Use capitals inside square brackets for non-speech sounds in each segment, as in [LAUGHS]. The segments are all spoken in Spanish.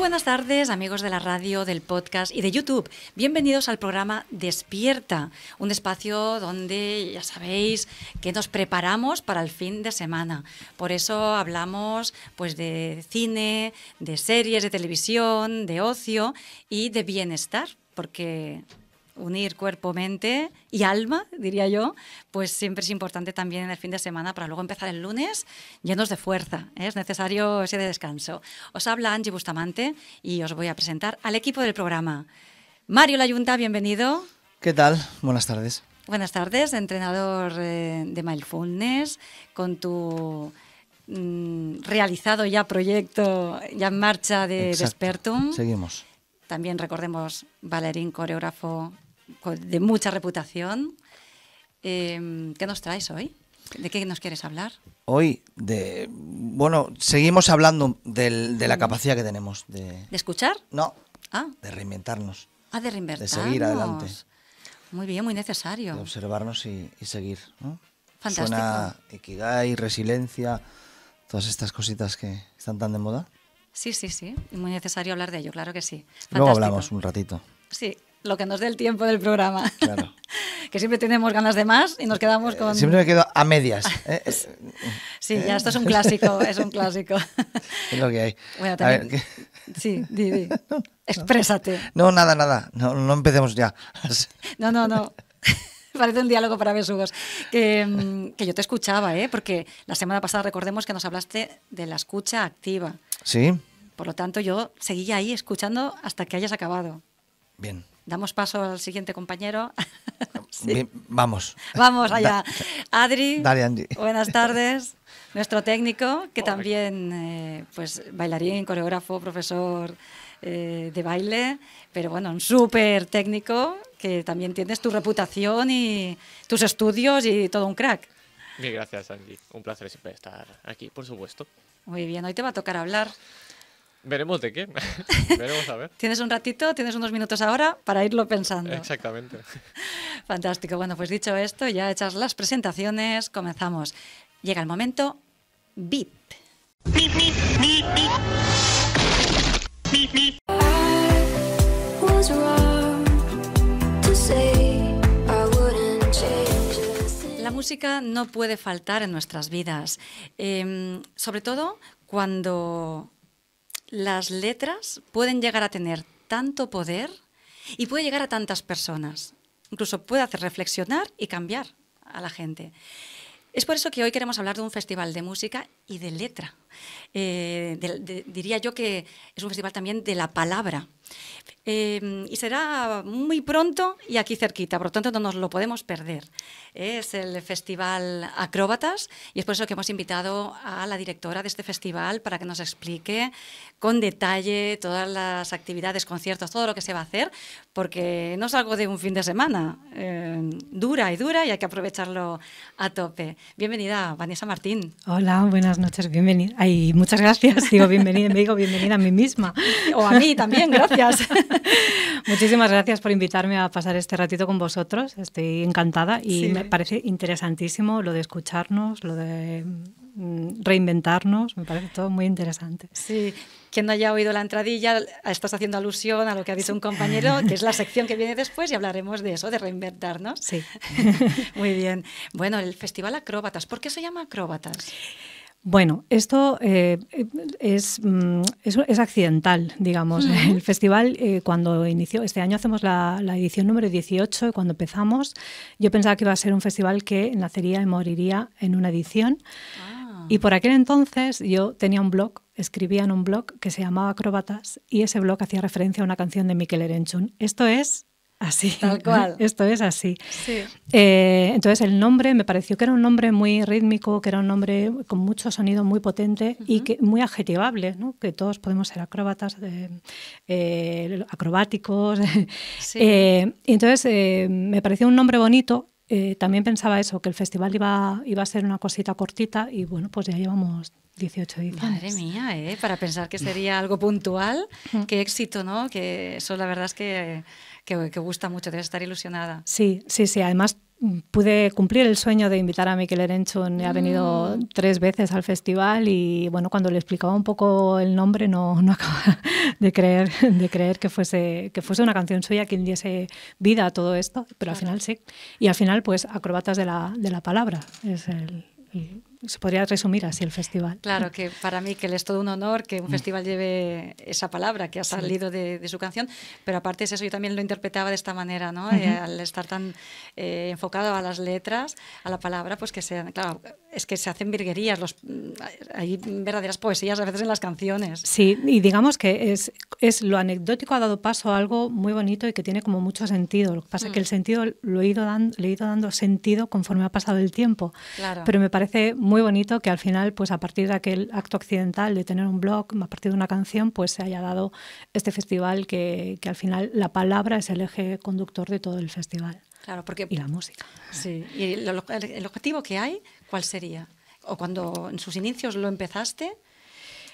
buenas tardes, amigos de la radio, del podcast y de YouTube. Bienvenidos al programa Despierta, un espacio donde ya sabéis que nos preparamos para el fin de semana. Por eso hablamos pues de cine, de series de televisión, de ocio y de bienestar, porque unir cuerpo, mente y alma, diría yo, pues siempre es importante también en el fin de semana para luego empezar el lunes llenos de fuerza. ¿eh? Es necesario ese descanso. Os habla Angie Bustamante y os voy a presentar al equipo del programa. Mario Layunta, bienvenido. ¿Qué tal? Buenas tardes. Buenas tardes, entrenador eh, de Mindfulness, con tu mm, realizado ya proyecto ya en marcha de Despertum. Seguimos. También recordemos, Valerín, coreógrafo, pues, de mucha reputación. Em, ¿Qué nos traes hoy? ¿De qué nos quieres hablar? Hoy, de. Bueno, seguimos hablando de la mm. capacidad que tenemos de. ¿De escuchar? No. Ah. De reinventarnos. Ah, de reinventarnos. De seguir adelante. Muy bien, muy necesario. observarnos y, seguir. ¿no? Fantástico. Suena equidad y resiliencia, todas estas cositas que están tan de moda. Sí, sí, sí. muy necesario hablar de ello, claro que sí. Fantástico. Luego hablamos un ratito. Sí lo que nos dé el tiempo del programa. Claro. [LAUGHS] que siempre tenemos ganas de más y nos quedamos con... Siempre me quedo a medias. Ah, ¿eh? sí, ¿Eh? ya, esto es un clásico, es un clásico. es lo que hay. Bueno, también... sí, di, [LAUGHS] Exprésate. No, nada, nada. No, no empecemos ya. no, no, no. [LAUGHS] Parece un diálogo para besugos. Que, mm, que yo te escuchaba, ¿eh? porque la semana pasada recordemos que nos hablaste de la escucha activa. Sí. Por lo tanto, yo seguía ahí escuchando hasta que hayas acabado. Bien. Damos paso al siguiente compañero. [LAUGHS] vamos. Vamos allá. Adri, dale, Andy. buenas tardes. Nuestro técnico, que también eh, es pues, bailarín, coreógrafo, profesor eh, de baile, pero bueno, un súper técnico que también tienes tu reputación y tus estudios y todo un crack. gracias, Andy. Un placer siempre estar aquí, por supuesto. Muy bien, hoy te va a tocar hablar Veremos de qué. [LAUGHS] Veremos a ver. tienes un ratito, tienes unos minutos ahora para irlo pensando. Exactamente. [LAUGHS] Fantástico. Bueno, pues dicho esto, ya hechas las presentaciones, comenzamos. Llega el momento. Beep. La música no puede faltar en nuestras vidas, em, sobre todo cuando las letras pueden llegar a tener tanto poder y puede llegar a tantas personas. Incluso puede hacer reflexionar y cambiar a la gente. Es por eso que hoy queremos hablar de un festival de música y de letra. Eh, diría yo que es un festival también de la palabra, Em, y será muy pronto y aquí cerquita, por lo tanto no nos lo podemos perder. Es el Festival Acróbatas y es por eso que hemos invitado a la directora de este festival para que nos explique con detalle todas las actividades, conciertos, todo lo que se va a hacer, porque no es algo de un fin de semana, em, dura y dura y hay que aprovecharlo a tope. Bienvenida, Vanessa Martín. Hola, buenas noches, bienvenida. Ay, muchas gracias, digo bienvenida, me digo bienvenida a mí misma. O a mí también, gracias. [LAUGHS] Muchísimas gracias por invitarme a pasar este ratito con vosotros. Estoy encantada y me parece interesantísimo lo de escucharnos, lo de mm, reinventarnos, me parece todo muy interesante. Sí, quien no haya oído la entradilla, estás haciendo alusión a lo que ha dicho un compañero, que es la sección que viene después y hablaremos de eso, de reinventarnos. Sí. [LAUGHS] muy bien. Bueno, el Festival Acróbatas, ¿por qué se llama Acróbatas? Bueno, esto eh, mm, es, accidental, digamos. El festival, eh, cuando inició, este año hacemos la, edición número 18, y cuando empezamos, yo pensaba que iba a ser un festival que nacería y moriría en una edición. Ah. Y por aquel entonces yo tenía un blog escribía en un blog que se llamaba Acróbatas y ese blog hacía referencia a una canción de Miquel Erenchun. Esto es Así. Tal cual. [LAUGHS] Esto es así. Eh, entonces el nombre me pareció que era un nombre muy rítmico, que era un nombre con mucho sonido muy potente y que, muy adjetivable, ¿no? que todos podemos ser acróbatas, eh, eh, acrobáticos. [LAUGHS] y entonces me pareció un nombre bonito. también pensaba eso, que el festival iba, iba a ser una cosita cortita y bueno, pues ya llevamos 18 días. Madre mía, ¿eh? para pensar que sería algo puntual, qué éxito, ¿no? Que eso la verdad es que que, gusta mucho, debes estar ilusionada. Sí, sí, sí. Además, mm, pude cumplir el sueño de invitar a Miquel Erenchon. Mm, ha venido mm. tres veces al festival y bueno, cuando le explicaba un poco el nombre no, [LAUGHS] no acababa de creer, de creer que, fuese, que fuese una canción suya quien diese vida a todo esto, pero al final sí. Y al final pues Acrobatas de la, de la Palabra es el se podría resumir así el festival. Claro, que para mí que es todo un honor que un mm. festival lleve esa palabra que ha salido de, su canción, pero aparte es eso, yo también lo interpretaba de esta manera, ¿no? Eh, al estar tan eh, enfocado a las letras, a la palabra, pues que sean, claro, es que se hacen virguerías, los, hay verdaderas poesías a veces en las canciones. Sí, y digamos que es, es lo anecdótico ha dado paso a algo muy bonito y que tiene como mucho sentido. Lo que pasa es que mm. el sentido lo he ido dando, le he ido dando sentido conforme ha pasado el tiempo. Claro. Pero me parece muy bonito que al final, pues a partir de aquel acto accidental de tener un blog, a partir de una canción, pues se haya dado este festival que, que al final la palabra es el eje conductor de todo el festival. Claro, porque... Y la música. Sí, y el objetivo que hay, ¿cuál sería? O cuando en sus inicios lo empezaste,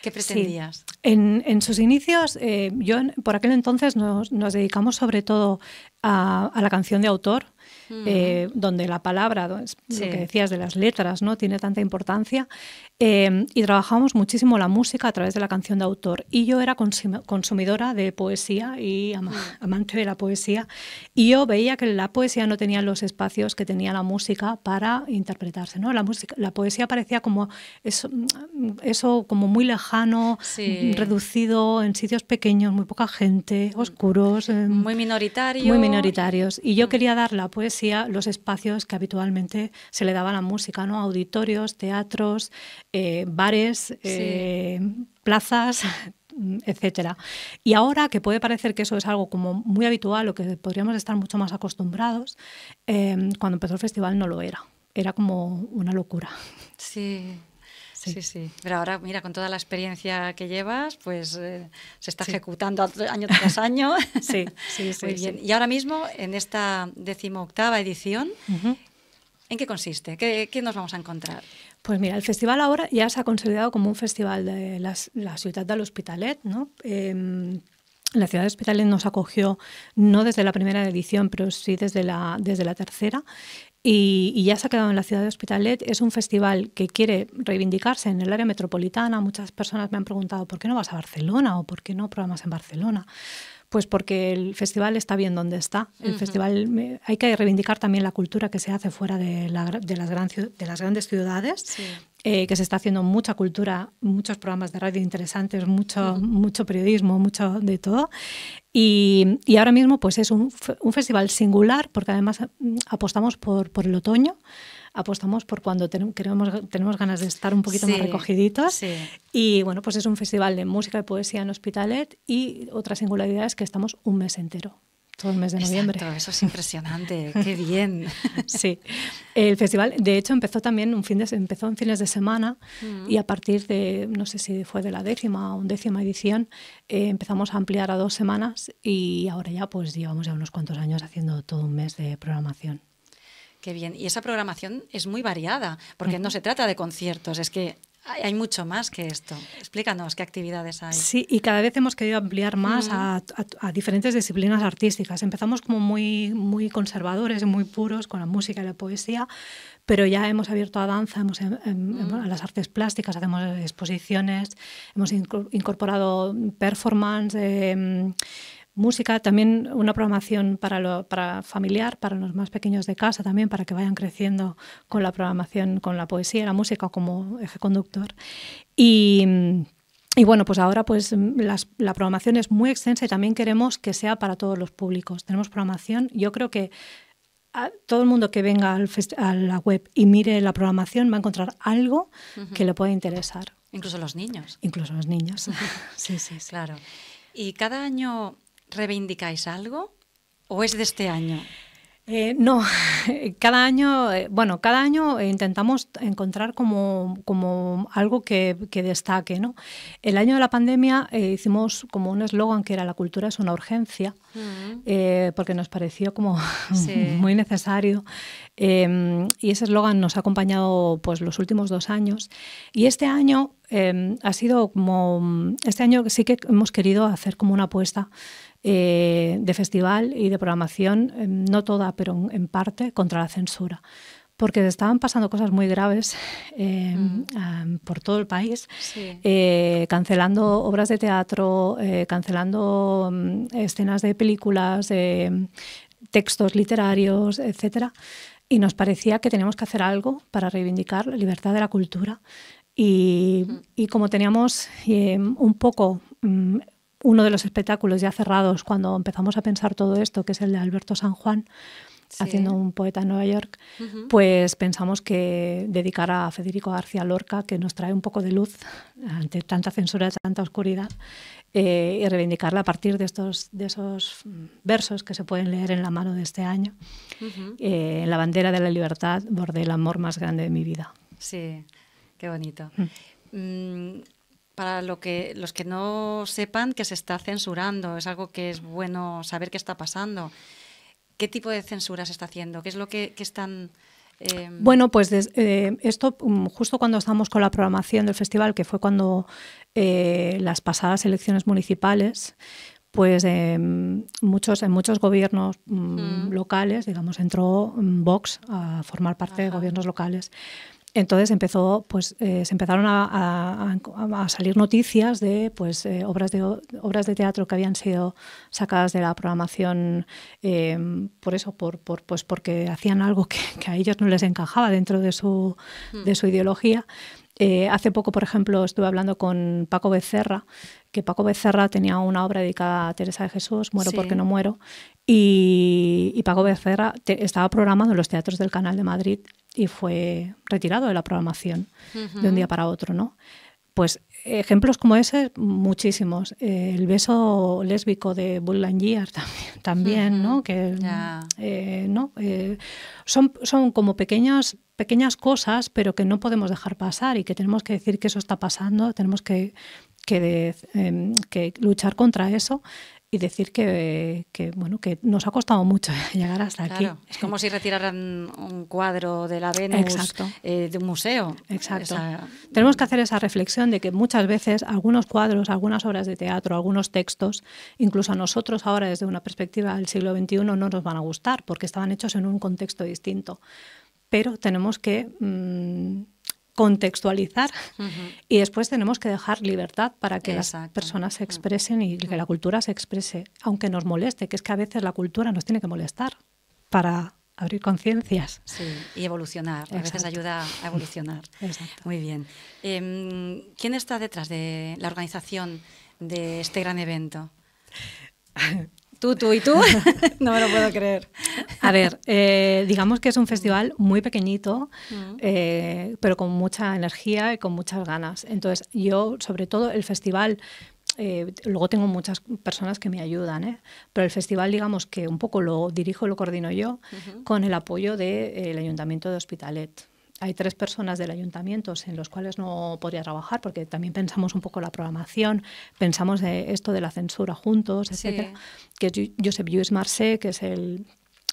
¿Qué pretendías? En, en, sus inicios, eh, yo por aquel entonces nos, nos dedicamos sobre todo a, a, la canción de autor, eh, donde la palabra, lo que decías de las letras, ¿no? Tiene tanta importancia. Eh, y trabajamos muchísimo la música a través de la canción de autor. Y yo era consumidora de poesía y amante de la poesía. Y yo veía que la poesía no tenía los espacios que tenía la música para interpretarse, ¿no? La, música, la poesía parecía como eso, mm, como muy lejano, reducido, en sitios pequeños, muy poca gente, oscuros. muy em, minoritarios. Muy minoritarios. Y yo mm. quería dar la poesía los espacios que habitualmente se le daba a la música, ¿no? Auditorios, teatros, eh, bares, eh, plazas, [LAUGHS] etcétera. Y ahora que puede parecer que eso es algo como muy habitual o que podríamos estar mucho más acostumbrados, eh, cuando empezó el festival no lo era. Era como una locura. Sí, Sí. sí, Pero ahora, mira, con toda la experiencia que llevas, pues eh, se está ejecutando año tras año. sí, [LAUGHS] sí, sí. Muy bien. Y ahora mismo, en esta decimoctava edición, ¿en qué consiste? ¿Qué, nos vamos a encontrar? Pues mira, el festival ahora ya se ha consolidado como un festival de la, ciudad del Hospitalet, ¿no? Em, la ciudad de Hospitalet nos acogió no desde la primera edición, pero sí desde la, desde la tercera. Y, ya se ha quedado en la ciudad de Hospitalet. Es un festival que quiere reivindicarse en el área metropolitana. Muchas personas me han preguntado, ¿por qué no vas a Barcelona o por qué no programas en Barcelona? Pues porque el festival está bien donde está. El festival eh, hay que reivindicar también la cultura que se hace fuera de, las, de las, grandes ciudades. Sí. Eh, que se está haciendo mucha cultura, muchos programas de radio interesantes, mucho, mucho periodismo, mucho de todo. Y, y ahora mismo pues es un, festival singular porque además mm, apostamos por, por el otoño apostamos por cuando queremos, tenemos ganas de estar un poquito más recogiditos. Y bueno, pues es un festival de música y poesía en Hospitalet y otra singularidad es que estamos un mes entero todo el mes de noviembre. Exacto, eso es impresionante, qué bien. [LAUGHS] sí, el festival de hecho empezó también un fin de, empezó en fines de semana mm. y a partir de, no sé si fue de la décima o undécima edición, eh, empezamos a ampliar a dos semanas y ahora ya pues llevamos ya unos cuantos años haciendo todo un mes de programación. Qué bien. Y esa programación es muy variada, porque no se trata de conciertos, es que hay mucho más que esto. Explícanos qué actividades hay. Sí, y cada vez hemos querido ampliar más a, diferentes disciplinas artísticas. Empezamos como muy, muy conservadores, muy puros con la música y la poesía, pero ya hemos abierto a danza, hemos, em, em, mm. a las artes plásticas, hacemos exposiciones, hemos incorporado performance. Em, música, también una programación para, para familiar, para los más pequeños de casa también, para que vayan creciendo con la programación, con la poesía, la música como eje conductor. Y, y bueno, pues ahora pues la programación es muy extensa y también queremos que sea para todos los públicos. Tenemos programación, yo creo que a ah, todo el mundo que venga al a la web y mire la programación va a encontrar algo que le pueda interesar. Incluso los niños. Incluso los niños. [LAUGHS] sí, sí, claro. Y cada año reivindicáis algo o es de este año? Eh, no, [LAUGHS] cada año, eh, bueno, cada año intentamos encontrar como, como algo que, destaque, ¿no? El año de la pandemia eh, hicimos como un eslogan que era la cultura es una urgencia, mm. porque nos pareció como [LAUGHS] muy necesario. Em, y ese eslogan nos ha acompañado pues los últimos dos años. Y este año em, ha sido como, este año sí que hemos querido hacer como una apuesta eh, de festival y de programación, em, no toda, pero en parte, contra la censura porque estaban pasando cosas muy graves [LAUGHS] em, mm. por todo el país, eh, cancelando obras de teatro, eh, cancelando mm, escenas de películas, mm, textos literarios, etc. Y nos parecía que teníamos que hacer algo para reivindicar la libertad de la cultura. Y, como teníamos un poco uno de los espectáculos ya cerrados cuando empezamos a pensar todo esto, que es el de Alberto San Juan, haciendo un poeta en Nueva York, pues pensamos que dedicar a Federico García Lorca, que nos trae un poco de luz ante tanta censura, tanta oscuridad, eh, y reivindicarla a partir de estos de esos versos que se pueden leer en la mano de este año. Eh, en la bandera de la libertad borde el amor más grande de mi vida. Sí, qué bonito. Mm. Mm, para lo que, los que no sepan que se está censurando, es algo que es bueno saber qué está pasando. ¿Qué tipo de censura se está haciendo? ¿Qué es lo que, están... Em? Bueno, pues eh, esto mm, justo cuando estábamos con la programación del festival, que fue cuando eh, las pasadas elecciones municipales, pues em, muchos, en muchos gobiernos mm, mm. locales, digamos, entró Vox a formar parte de gobiernos locales. Entonces empezó, pues, eh, se empezaron a, salir noticias de pues, eh, obras, de, obras de teatro que habían sido sacadas de la programación em, por eso, por, pues porque hacían algo que, a ellos no les encajaba dentro de su, hmm. de su ideología. Eh, hace poco, por ejemplo, estuve hablando con Paco Becerra, que Paco Becerra tenía una obra dedicada a Teresa de Jesús, Muero porque no muero, y, y Paco Becerra estaba programado en los teatros del Canal de Madrid y fue retirado de la programación de un día para otro, ¿no? Pues ejemplos como ese, muchísimos. el beso lésbico de Bull [LAUGHS] también, también ¿no? Que, eh, ¿no? Eh, son, son como pequeñas, pequeñas cosas, pero que no podemos dejar pasar y que tenemos que decir que eso está pasando, tenemos que, que, em, que luchar contra eso y decir que, bueno, que nos ha costado mucho [LAUGHS] llegar hasta aquí. Es como si retiraran un cuadro de la Venus eh, de un museo. Exacto. Tenemos que hacer esa reflexión de que muchas veces algunos cuadros, algunas obras de teatro, algunos textos, incluso a nosotros ahora desde una perspectiva del siglo XXI no nos van a gustar porque estaban hechos en un contexto distinto. Pero tenemos que mm, contextualizar y después tenemos que dejar libertad para que las personas se mm. expresen y que la mm. cultura se exprese, aunque nos moleste, que es que a veces la cultura nos tiene que molestar para abrir conciencias. Sí, y evolucionar. A veces ayuda a evolucionar. Muy bien. Em, ¿Quién está detrás de la organización de este gran evento? [LAUGHS] Tú, tú y tú. [LAUGHS] no me lo puedo creer. A ver, eh, digamos que es un festival muy pequeñito, mm. eh, pero con mucha energía y con muchas ganas. Entonces, yo, sobre todo, el festival. Eh, luego tengo muchas personas que me ayudan, pero el festival, digamos que un poco lo dirijo, lo coordino yo, con el apoyo del Ayuntamiento de Hospitalet hay tres personas del ayuntamiento en los cuales no podría trabajar porque también pensamos un poco la programación, pensamos de eh, esto de la censura juntos, etcétera, que es Josep Lluís Marcé, que es el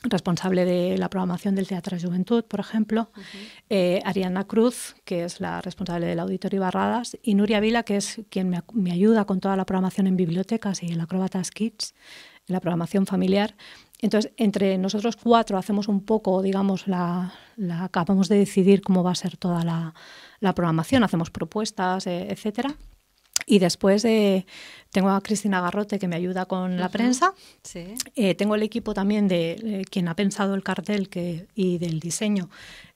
responsable de la programación del Teatro Juventud, por ejemplo, Arianna eh, Ariana Cruz, que es la responsable del Auditorio Barradas, y Nuria Vila, que es quien me, ayuda con toda la programación en bibliotecas y en Acróbatas Kids, en la programación familiar, entonces, entre nosotros cuatro hacemos un poco, digamos, la, acabamos de decidir cómo va a ser toda la, programación, hacemos propuestas, eh, etcétera. Y después tengo a Cristina Garrote que me ayuda con la prensa. Eh, tengo el equipo también de eh, quien ha pensado el cartel y del diseño,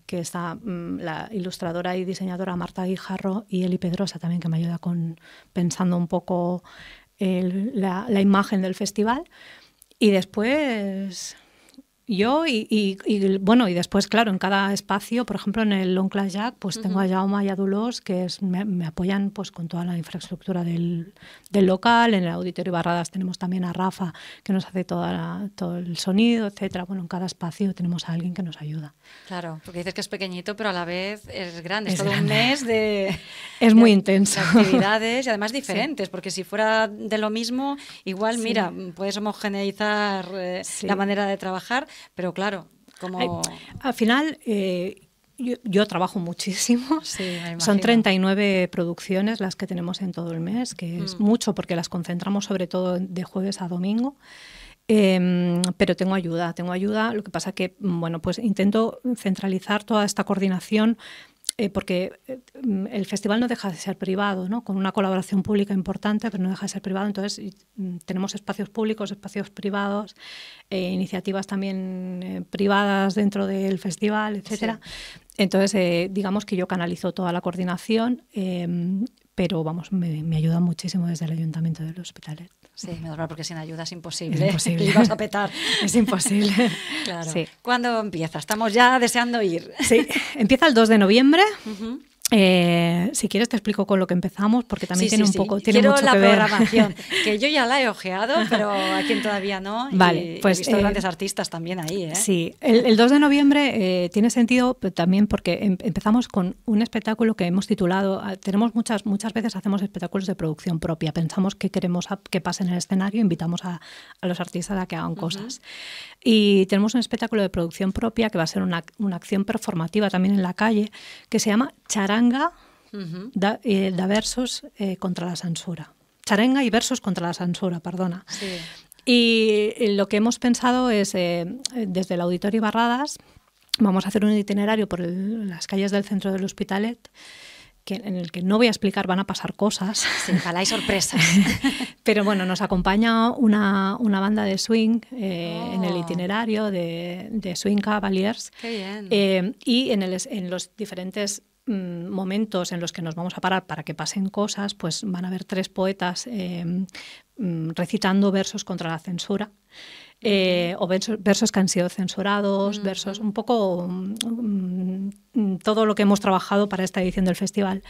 que está mm, la ilustradora y diseñadora Marta Guijarro y Eli Pedrosa también que me ayuda con pensando un poco la, la, imagen del festival. Y después yo y, bueno, y después, claro, en cada espacio, por ejemplo, en el Long Class Jack, pues tengo a Jaume y a Dulos que me, apoyan pues con toda la infraestructura del, local. En el Auditorio Barradas tenemos también a Rafa, que nos hace toda todo el sonido, etcétera. Bueno, en cada espacio tenemos a alguien que nos ayuda. Claro, porque dices que es pequeñito, pero a la vez es grande. Es, todo un mes de... [LAUGHS] Es muy actividades y además [LAUGHS] diferentes, porque si fuera de lo mismo, igual, mira, puedes homogeneizar eh, la manera de trabajar, pero claro, como... Al final, eh, yo, trabajo muchísimo. Son 39 producciones las que tenemos en todo el mes, que es mm. mucho porque las concentramos sobre todo de jueves a domingo. Em, pero tengo ayuda, tengo ayuda. Lo que pasa que, bueno, pues intento centralizar toda esta coordinación eh, porque eh, mm, el festival no deja de ser privado, ¿no? con una colaboración pública importante, pero no deja de ser privado. Entonces, mm, tenemos espacios públicos, espacios privados, eh, iniciativas también privadas dentro del festival, etcétera. Entonces, digamos que yo canalizo toda la coordinación, em, pero vamos, me, ayuda muchísimo desde el Ayuntamiento del hospital. ¿eh? Sí, me ayuda porque sin ayuda es imposible. Es imposible. vas [LAUGHS] a petar. [LAUGHS] Es imposible. claro. ¿Cuándo empieza? Estamos ya deseando ir. Sí, empieza el 2 de noviembre. Eh, si quieres te explico con lo que empezamos, porque también tiene un poco, Quiero la programación, [LAUGHS] que yo ya la he ojeado, pero a quien todavía no. Vale, pues he eh, grandes artistas también ahí. ¿eh? Sí, el, 2 de noviembre eh, tiene sentido también porque em, empezamos con un espectáculo que hemos titulado. Ah, tenemos muchas muchas veces hacemos espectáculos de producción propia. Pensamos que queremos que pase en el escenario, invitamos a, los artistas a que hagan cosas. Y tenemos un espectáculo de producción propia que va a ser una acción performativa también en la calle que se llama charanga y eh, versos eh, contra la censura. Charanga y versos contra la censura, perdona. Y eh, lo que hemos pensado es, desde el Auditorio Barradas, vamos a hacer un itinerario por las calles del centro del Hospitalet. en el que no voy a explicar, van a pasar cosas. Sin sí, hay sorpresas. [LAUGHS] Pero bueno, nos acompaña una, banda de swing en el oh. itinerario de, Swing Cavaliers. Qué bien. y en, en los diferentes Mm, momentos en los que nos vamos a parar para que pasen cosas, pues van a haber tres poetas eh, mm, recitando versos contra la censura. Eh, o versos, que han sido censurados, versos, un poco mm, todo lo que hemos trabajado para esta edición del festival.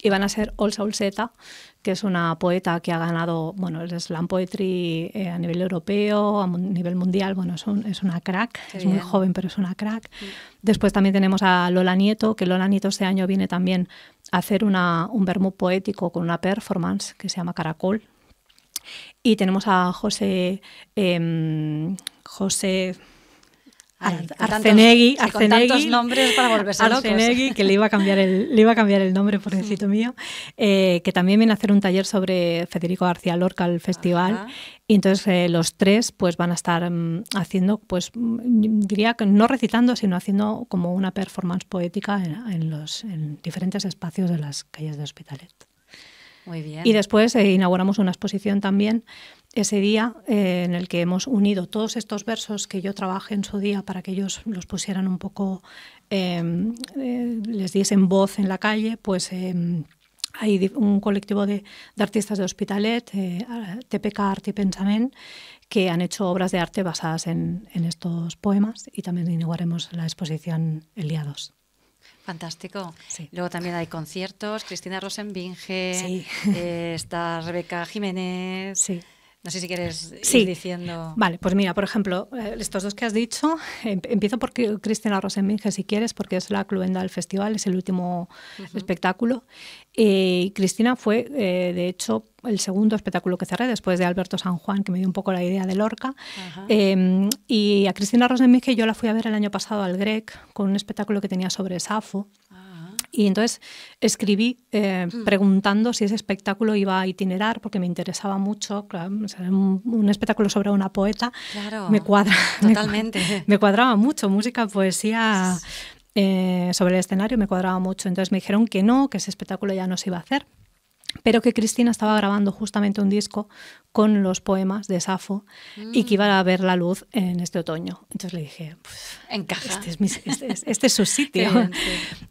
Y van a ser Olsa Olseta que es una poeta que ha ganado, bueno, el slam poetry eh, a nivel europeo, a nivel mundial, bueno, es, una crack, es muy joven, pero es una crack. Después también tenemos a Lola Nieto, que Lola Nieto este año viene también a hacer una, un vermut poético con una performance que se llama Caracol. Y tenemos a José, em, José Arcenegui, Arzenegui, nombres que le iba a cambiar el, le iba a cambiar el nombre, por mío, eh, que también viene a hacer un taller sobre Federico García Lorca al festival. Y entonces eh, los tres pues van a estar mm, haciendo, pues mm, diría que no recitando, sino haciendo como una performance poética en, los en diferentes espacios de las calles de Hospitalet. Muy bien. Y después eh, inauguramos una exposición también ese día eh, en el que hemos unido todos estos versos que yo trabajé en su día para que ellos los pusieran un poco, em, eh, les diesen voz en la calle, pues em, hay un colectivo de, artistas de Hospitalet, eh, TPK Art y Pensament, que han hecho obras de arte basadas en, estos poemas y también inauguraremos la exposición el día Fantástico. Luego también hay conciertos, Cristina Rosenbinge, está Rebeca Jiménez. Sí. No sé si quieres ir sí. diciendo. Vale, pues mira, por ejemplo, eh, estos dos que has dicho, em, empiezo por Cristina Rosenminge, si quieres, porque es la cluenda del festival, es el último espectáculo. Eh, y Cristina fue, eh, de hecho, el segundo espectáculo que cerré después de Alberto San Juan, que me dio un poco la idea de Lorca. Em, y a Cristina Rosenminge yo la fui a ver el año pasado al Grec con un espectáculo que tenía sobre Safo. Y entonces escribí eh, mm. preguntando si ese espectáculo iba a itinerar, porque me interesaba mucho. un, espectáculo sobre una poeta me cuadra. [LAUGHS] Totalmente. Me, cuadraba mucho. Música, poesía eh, sobre el escenario me cuadraba mucho. Entonces me dijeron que no, que ese espectáculo ya no se iba a hacer pero que Cristina estaba grabando justamente un disco con los poemas de Safo y que iba a mm. ver la luz en este otoño. Entonces le dije, encaja. Este es, este este su [LAUGHS] sitio.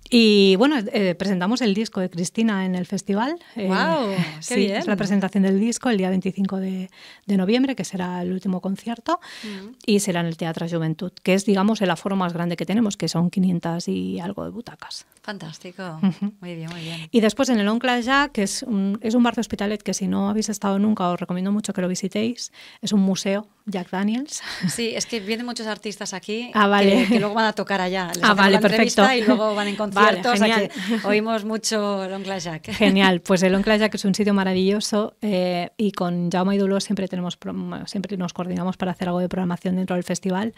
Y bueno, eh, presentamos el disco de Cristina en el festival. ¡Wow! Eh, sí, Es la presentación del disco el día 25 de, noviembre, que será el último concierto, mm. y será en el Teatro Juventud, que es, digamos, el aforo más grande que tenemos, que son 500 y algo de butacas. Fantástico. Muy bien, muy bien. Y después en el Oncla ya, que es un, es un bar de hospitalet que si no habéis estado nunca os recomiendo mucho que lo visitéis. Es un museo Jack Daniels. Sí, es que vienen muchos artistas aquí [LAUGHS] ah, que, luego van a tocar allá. Les ah, vale, perfecto. Y luego van en conciertos. Vale, oímos mucho el Oncla Jack. [LAUGHS] Genial, pues el Oncla Jack es un sitio maravilloso eh, y con Jaume y Dulo siempre, tenemos, siempre nos coordinamos para hacer algo de programación dentro del festival.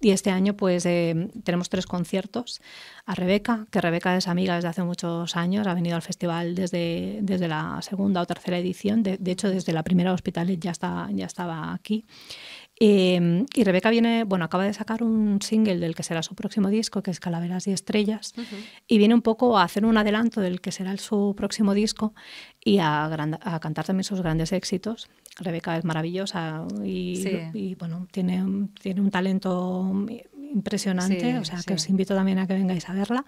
Y este año pues eh, tenemos tres conciertos. A Rebeca, que Rebeca es amiga desde hace muchos años, ha venido al festival desde, desde la segunda o tercera edición, de, hecho desde la primera Hospitalet ya, está, ya estaba aquí. Em, y Rebeca viene, bueno, acaba de sacar un single del que será su próximo disco, que es Calaveras y Estrellas, y viene un poco a hacer un adelanto del que será su próximo disco y a, cantar también sus grandes éxitos. Rebeca es maravillosa y, bueno, tiene, tiene un talento impresionante, o sea que os invito también a que vengáis a verla.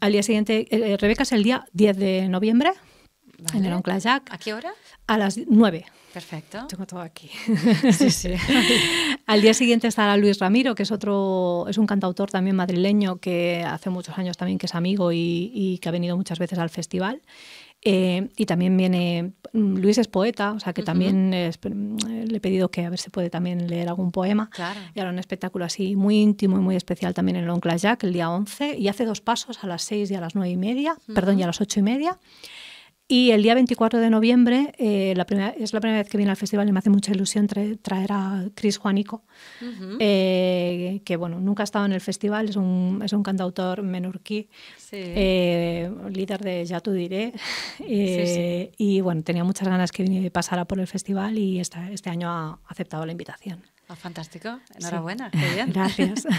Al día siguiente, eh, eh, Rebeca es el día 10 de noviembre en el Oncla Jack. ¿A qué hora? A las 9. Perfecto. Tengo todo aquí. [LAUGHS] Sí, sí. Al día siguiente estará Luis Ramiro, que es otro, es un cantautor también madrileño que hace muchos años también que es amigo y, que ha venido muchas veces al festival. Eh, y también viene, mm, Luis es poeta, o sea que también mm, le he pedido que a ver si puede también leer algún poema. Claro. Y ahora un espectáculo así muy íntimo y muy especial también en el Oncla Jack el día 11 y hace dos pasos a las 6 y a las nueve y media, perdón, y a las 8 y media. Y el día 24 de noviembre eh, la es la primera vez que viene al festival y me hace mucha ilusión traer, a Chris Juanico, eh, que bueno, nunca ha estado en el festival, es un, es un cantautor menorquí, eh, líder de Ya tú diré. [LAUGHS] Y bueno, tenía muchas ganas que pasara por el festival y este año ha aceptado la invitación. Ah, fantástico, enhorabuena, qué bien. [LAUGHS] Gracias. [LAUGHS]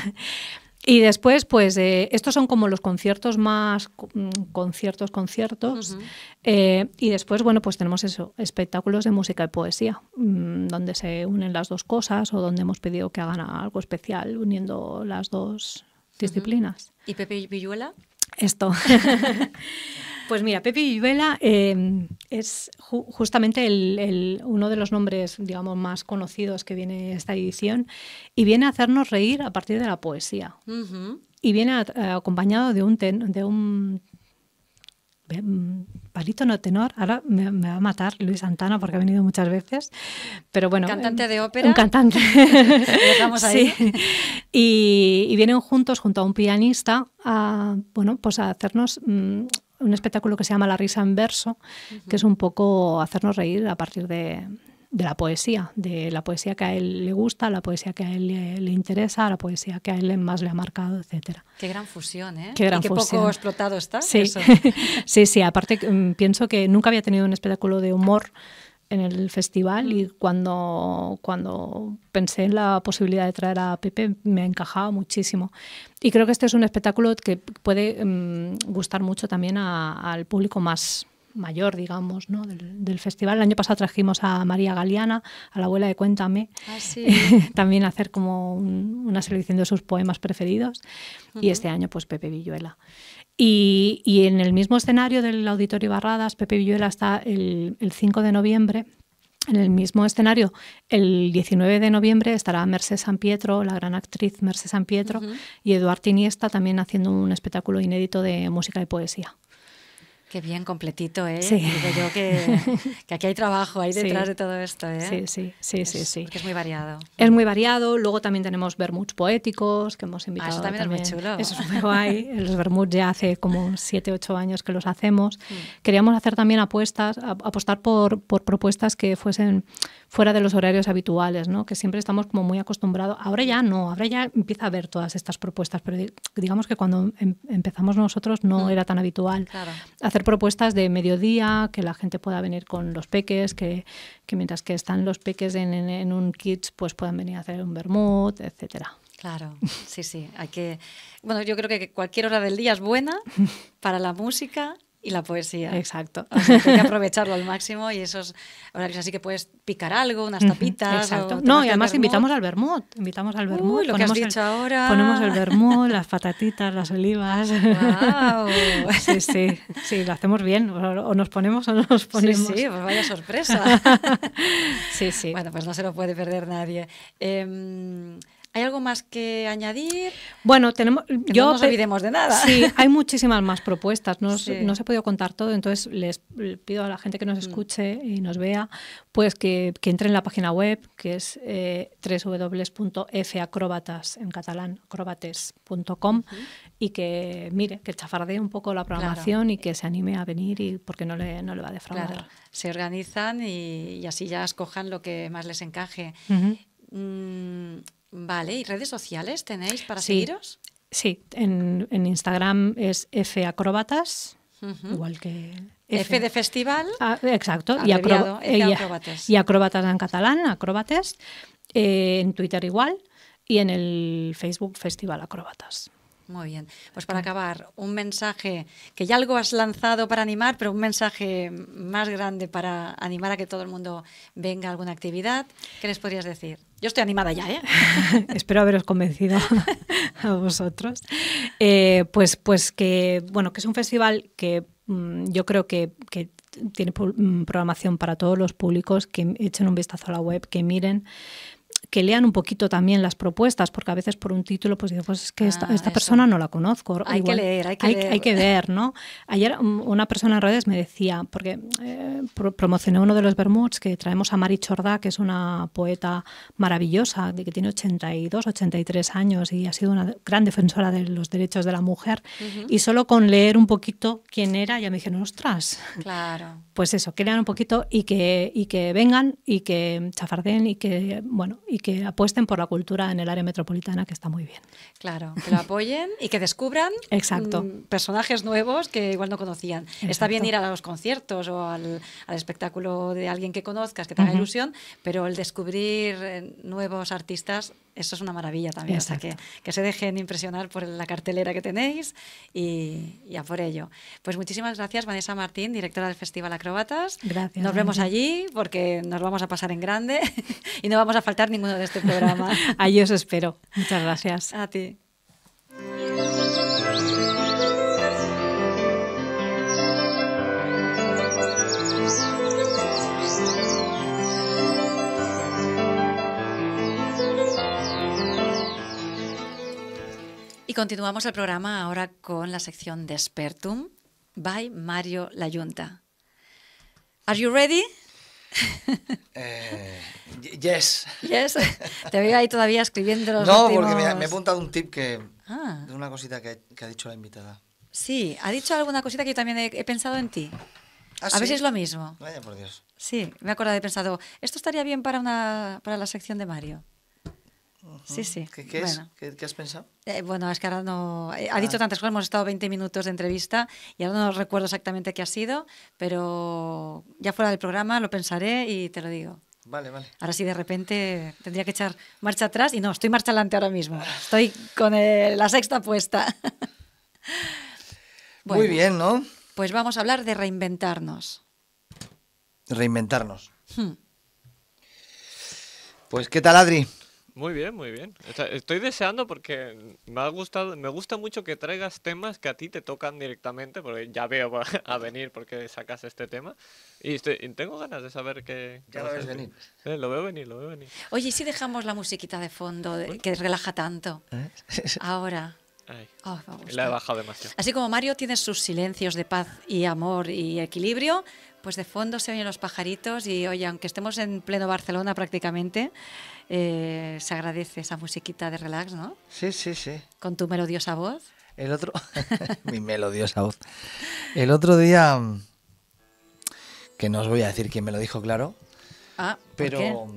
Y después, pues, eh, estos son como los conciertos más mm, conciertos, conciertos. Eh, y después, bueno, pues tenemos eso, espectáculos de música y poesía, mm, donde se unen las dos cosas o donde hemos pedido que hagan algo especial uniendo las dos disciplinas. ¿Y Pepe ¿Y Pepe Villuela? Esto. [LAUGHS] Pues mira, Pepi Villuela eh, es justamente uno de los nombres, digamos, más conocidos que viene esta edición y viene a hacernos reír a partir de la poesía. Y viene acompañado de un, de un palito mm, no tenor, ahora me, va a matar Luis Santana porque ha venido muchas veces, pero bueno. Cantante de ópera. Un cantante. [LAUGHS] Y, vienen juntos junto a un pianista a, bueno, pues a hacernos mm, un espectáculo que se llama La risa en verso, que es un poco hacernos reír a partir de, de, la poesía, de la poesía que a él le gusta, la poesía que a él le, interesa, la poesía que a él más le ha marcado, etcétera. Qué gran fusión, ¿eh? Qué gran y qué poco explotado está. Sí, [LAUGHS] sí, sí. Aparte mm, pienso que nunca había tenido un espectáculo de humor en el festival y cuando, cuando pensé en la posibilidad de traer a Pepe me encajaba muchísimo. Y creo que este es un espectáculo que puede mm, gustar mucho también al público más mayor, digamos, ¿no? Del, festival. El año pasado trajimos a María Galeana, a la abuela de Cuéntame, ah, [LAUGHS] también a hacer como una selección de sus poemas preferidos. Y este año, pues Pepe Villuela. Y, en el mismo escenario del Auditorio Barradas, Pepe Villuela está el, el 5 de noviembre en el mismo escenario, el 19 de noviembre estará Merced San Pietro, la gran actriz Merced San Pietro, y Eduard Iniesta también haciendo un espectáculo inédito de música y poesía. Qué bien completito, ¿eh? Sí. yo [LAUGHS] que, aquí hay trabajo hay detrás de todo esto, ¿eh? Sí, sí, sí, sí, es muy variado. Es muy variado. Luego también tenemos vermuts poéticos que hemos invitado. Ah, eso también, es muy chulo. Eso es muy guay. [LAUGHS] Los vermuts ya hace como 7, 8 años que los hacemos. Mm. Queríamos hacer también apuestas, apostar por, por propuestas que fuesen fuera de los horarios habituales, ¿no? que siempre estamos como muy acostumbrados. Ahora ya no, ahora ya empieza a haber todas estas propuestas, pero digamos que cuando em, empezamos nosotros no mm. era tan habitual hacer propuestas de mediodía, que la gente pueda venir con los peques, que, mientras que están los peques en, un kit pues puedan venir a hacer un vermut, etcétera. Claro, sí, sí. Hay que. Bueno, yo creo que cualquier hora del día es buena [LAUGHS] para la música y la poesía. Exacto. hay que [LAUGHS] aprovecharlo al máximo y esos horarios así que puedes picar algo, unas tapitas. Exacto. no, y además invitamos al vermut. Invitamos al vermut. Uy, lo que has dicho ahora. Ponemos el vermut, las patatitas, las olivas. Wow. [LAUGHS] sí, sí. Sí, lo hacemos bien. O, nos ponemos o no nos ponemos. Sí, sí, pues vaya sorpresa. [LAUGHS] sí, sí. Bueno, pues no se lo puede perder nadie. Eh, ¿Hay algo más que añadir? Bueno, tenemos. no nos olvidemos de nada. Sí, hay muchísimas más propuestas. No, se ha podido contar todo, entonces les pido a la gente que nos mm. escuche y nos vea, pues que, entre en la página web, que es eh, en catalán, acrobates.com, y que mire, que chafardee un poco la programación y que se anime a venir y porque no le, va a defraudar. Se organizan y, así ya escojan lo que más les encaje. Vale, ¿y redes sociales tenéis para seguiros? Sí, en, Instagram es F igual que... F. de festival. Ah, exacto, y, Acrobatas acróbatas. y, en catalán, acrobates. Eh, en Twitter igual y en el Facebook Festival Acrobatas. Muy bien. Pues para acabar, un mensaje que ya algo has lanzado para animar, pero un mensaje más grande para animar a que todo el mundo venga a alguna actividad. ¿Qué les podrías decir? Yo estoy animada ya, ¿eh? [LAUGHS] Espero haberos convencido [LAUGHS] a vosotros. Eh, pues, pues que, bueno, que es un festival que mm, yo creo que, que tiene mm, programación para todos los públicos, que echen un vistazo a la web, que miren que lean un poquito también las propuestas, porque a veces por un título, pues digo, pues es que esta, ah, persona no la conozco. Hay que leer, hay que hay, Hay que ver, ¿no? Ayer una persona en redes me decía, porque eh, promocioné uno de los Bermuds que traemos a Mari Chordá, que es una poeta maravillosa, de que tiene 82, 83 años y ha sido una gran defensora de los derechos de la mujer. Y solo con leer un poquito quién era, ya me dijeron, ostras. Claro. Pues eso, que lean un poquito y que, y que vengan y que chafarden, y que, bueno, y que apuesten por la cultura en el área metropolitana, que está muy bien. Claro, que lo apoyen y que descubran [LAUGHS] Exacto. Mm, personajes nuevos que igual no conocían. Está bien ir a los conciertos o al, espectáculo de alguien que conozcas, que te haga ilusión, pero el descubrir eh, nuevos artistas eso es una maravilla también. Hasta que, que, se dejen impresionar por la cartelera que tenéis y ya por ello. Pues muchísimas gracias, Vanessa Martín, directora del Festival Acrobatas. Gracias. Nos vemos allí porque nos vamos a pasar en grande [LAUGHS] y no vamos a faltar ninguno de este programa. allí [LAUGHS] os espero. Muchas gracias. A ti. Y continuamos el programa ahora con la sección Despertum by Mario Layunta. Are you ready? [LAUGHS] Eh, yes. Yes. Te veo ahí todavía escribiendo los No, porque me, he apuntado un tip que ah. una cosita que, ha dicho la invitada. Sí, ha dicho alguna cosita que yo también he, pensado en ti. Ah, a ver si es lo mismo. Vaya por Dios. Sí, me he acordado, he pensado, esto estaría bien para, una, para la sección de Mario. Sí, sí. ¿Qué, has pensado? Eh, bueno, es que ahora no... Eh, ha ah. dicho tantas cosas, hemos estado 20 minutos de entrevista y ahora no recuerdo exactamente qué ha sido, pero ya fuera del programa lo pensaré y te lo digo. Vale, vale. Ahora sí, de repente tendría que echar marcha atrás y no, estoy marcha adelante ahora mismo. Estoy con eh, la sexta puesta. [LAUGHS] Muy bien, ¿no? Pues vamos a hablar de reinventarnos. Reinventarnos. Hmm. Pues, ¿qué tal, Adri? Muy bien, muy bien. Estoy deseando porque me ha gustado, me gusta mucho que traigas temas que a ti te tocan directamente, porque ya veo [LAUGHS] a venir porque sacas este tema. Y, tengo ganas de saber qué. Ya lo ves venir. Eh, lo veo venir, lo veo venir. Oye, ¿y si dejamos la musiquita de fondo que relaja tanto? ¿Eh? [LAUGHS] Ahora. Ah, la he bajado demasiado. Así como Mario tiene sus silencios de paz y amor y equilibrio, pues de fondo se oyen los pajaritos y oye, aunque estemos en pleno Barcelona prácticamente, eh, se agradece esa musiquita de relax, ¿no? Sí, sí, sí. Con tu melodiosa voz. El otro, [LAUGHS] mi melodiosa voz. El otro día, que no os voy a decir quién me lo dijo, claro, ah, pero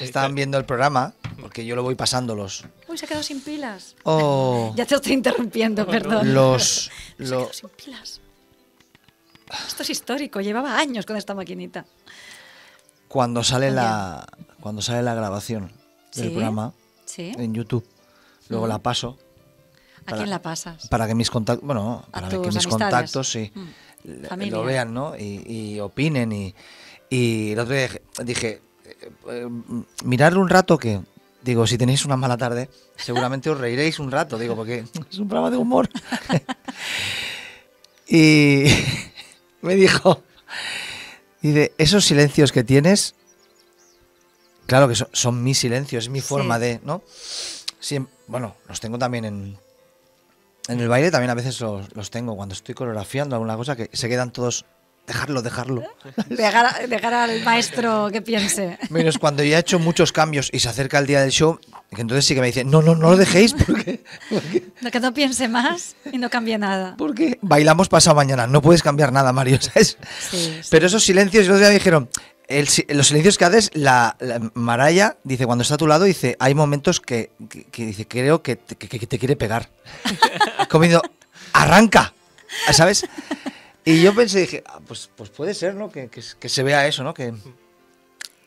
estaban viendo el programa, porque yo lo voy pasándolos. Uy, se ha quedado sin pilas. Oh. [LAUGHS] ya te estoy interrumpiendo, [LAUGHS] perdón. Los, se sin pilas esto es histórico, llevaba años con esta maquinita. Cuando sale la, cuando sale la grabación del programa en YouTube, luego mm. la paso. ¿A quién la pasas? Para que mis contactos, bueno, para que mis contactos mm. lo vean, ¿no? Y, opinen. Y, y, el otro dije, eh, eh, mm, mirar un rato que Digo, si tenéis una mala tarde, seguramente os reiréis un rato, digo, porque [LAUGHS] es un programa de humor. [LAUGHS] [LAUGHS] y, me dijo, y de esos silencios que tienes, claro que son, son mis silencios, es mi forma de, ¿no? bueno, los tengo también en, en el baile, también a veces los, los tengo cuando estoy coreografiando alguna cosa que se quedan todos dejarlo, dejarlo. [LAUGHS] Dejar, al maestro que piense. [LAUGHS] Menos cuando ya he hecho muchos cambios y se acerca el día del show, que entonces sí que me dice, no, no, no lo dejéis porque... porque... No, que no piense más y no cambie nada. Porque bailamos pasado mañana, no puedes cambiar nada, Mario, [LAUGHS] ¿sabes? Sí, Pero esos silencios, yo ya dijeron, los silencios que haces, la, Maraya dice, cuando está a tu lado, dice, hay momentos que, dice, creo que, te quiere pegar. comido arranca, ¿sabes? Y yo pensé, dije, ah, pues, pues, puede ser, ¿no? Que, se vea eso, ¿no? Que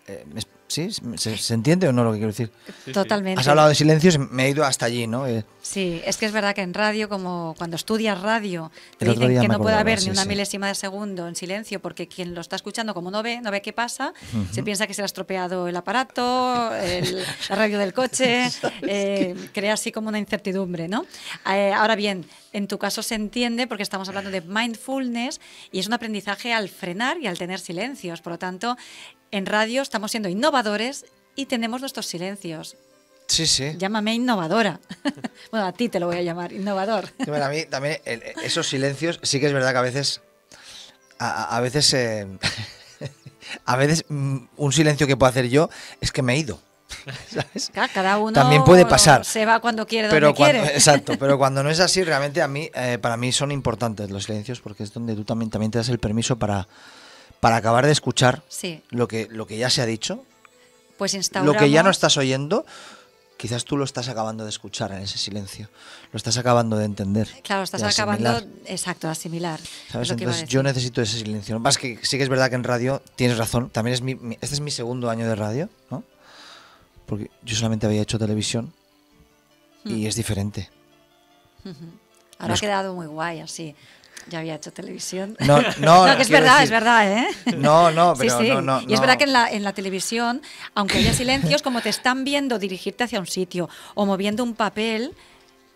eh, ¿Sí? ¿Se, entiende o no lo que quiero decir? Totalmente. Has hablado de silencios, me he ido hasta allí, ¿no? Eh, sí, es que es verdad que en radio, como cuando estudias radio, te dicen que no puede haber ni una milésima de segundo en silencio, porque quien lo está escuchando, como no ve, no ve qué pasa, se piensa que se le ha estropeado el aparato, el, la radio del coche, [LAUGHS] eh, crea así como una incertidumbre, ¿no? Eh, ahora bien, en tu caso se entiende porque estamos hablando de mindfulness y es un aprendizaje al frenar y al tener silencios. Por lo tanto, en radio estamos siendo innovadores y tenemos nuestros silencios. Sí, sí. Llámame innovadora. [LAUGHS] bueno, a ti te lo voy a llamar, innovador. a mí también esos silencios, sí que es verdad que a veces. A, veces. a veces eh, [LAUGHS] mm, un silencio que puedo hacer yo es que me he ido. [LAUGHS] ¿sabes? Cada uno también puede pasar. Se va cuando quiere, pero Exacto, pero cuando no es así, realmente a mí, eh, para mí son importantes los silencios porque es donde tú también, también te das el permiso para, para acabar de escuchar lo, que, lo que ya se ha dicho, pues lo que ya no estás oyendo, quizás tú lo estás acabando de escuchar en ese silencio, lo estás acabando de entender. Claro, estás acabando, exacto, asimilar. ¿Sabes? Entonces yo necesito ese silencio. Más que sí que es verdad que en radio tienes razón, también es mi, este es mi segundo año de radio, ¿no? Porque yo solamente había hecho televisión y hmm. es diferente. Ahora ha quedado muy guay así. Ya había hecho televisión. No, no, [LAUGHS] no que es verdad, es verdad, ¿eh? No, no, pero sí, no, Y es verdad que en la, en la televisión, aunque haya silencios, como te están viendo dirigirte hacia un sitio o moviendo un papel,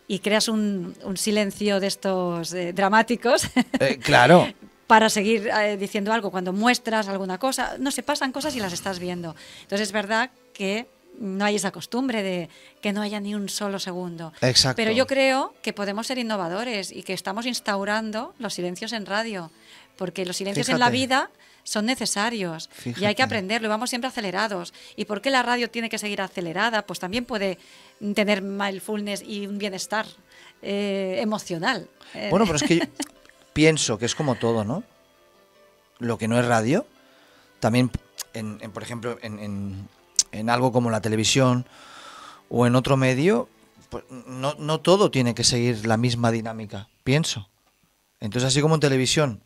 y creas un, silencio de estos eh, dramáticos. Eh, claro. [LAUGHS] para seguir eh, diciendo algo, cuando muestras alguna cosa, no se pasan cosas y las estás viendo. Entonces es verdad que no hay esa costumbre de que no haya ni un solo segundo. Exacto. Pero yo creo que podemos ser innovadores y que estamos instaurando los silencios en radio, porque los silencios en la vida son necesarios y hay que aprenderlo y vamos siempre acelerados. ¿Y por qué la radio tiene que seguir acelerada? Pues también puede tener mindfulness y un bienestar eh, emocional. Eh. Bueno, pero es que [LAUGHS] pienso que es como todo, ¿no? Lo que no es radio, también, en, por ejemplo, en en algo como la televisión o en otro medio, pues no, no todo tiene que seguir la misma dinámica, pienso. Entonces, así como en televisión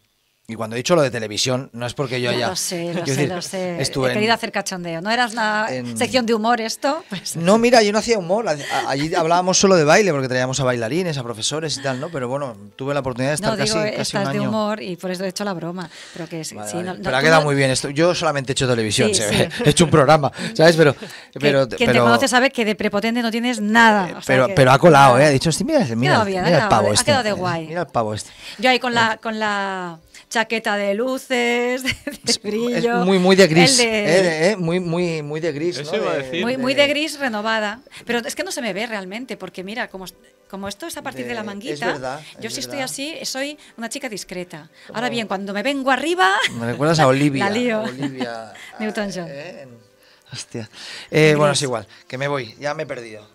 y cuando he dicho lo de televisión, no es porque yo haya. Lo sé, lo sé, He querido hacer cachondeo. ¿No eras una sección de humor esto? Pues no, mira, yo no hacía humor. Allí hablábamos solo de baile porque traíamos a bailarines, a profesores y tal, ¿no? Pero bueno, tuve la oportunidad de estar casi, casi de humor y por eso he hecho la broma. Pero que ha quedado muy bien esto. Yo solamente he hecho televisión, [LAUGHS] he hecho un programa, ¿sabes? Pero. pero quien te conoce sabe que de prepotente no tienes nada. pero, pero ha colado, ¿eh? Ha dicho, mira, mira, mira, mira el pavo ha este. Ha quedado de guay. Mira el pavo este. Yo ahí Con la chaqueta de luces, [LAUGHS] de, brillo. muy, muy de gris. Eh, eh, muy, muy, muy de gris. ¿no? Iba a decir, muy, muy de gris renovada. Pero es que no se me ve realmente, porque mira, como, como esto es a partir de, la manguita, yo si estoy así, soy una chica discreta. Ahora bien, cuando me vengo arriba. [LAUGHS] Me recuerdas a Olivia. La lío. Olivia [LAUGHS] Newton John. hostia. Eh, bueno, es igual, que me voy, ya me he perdido.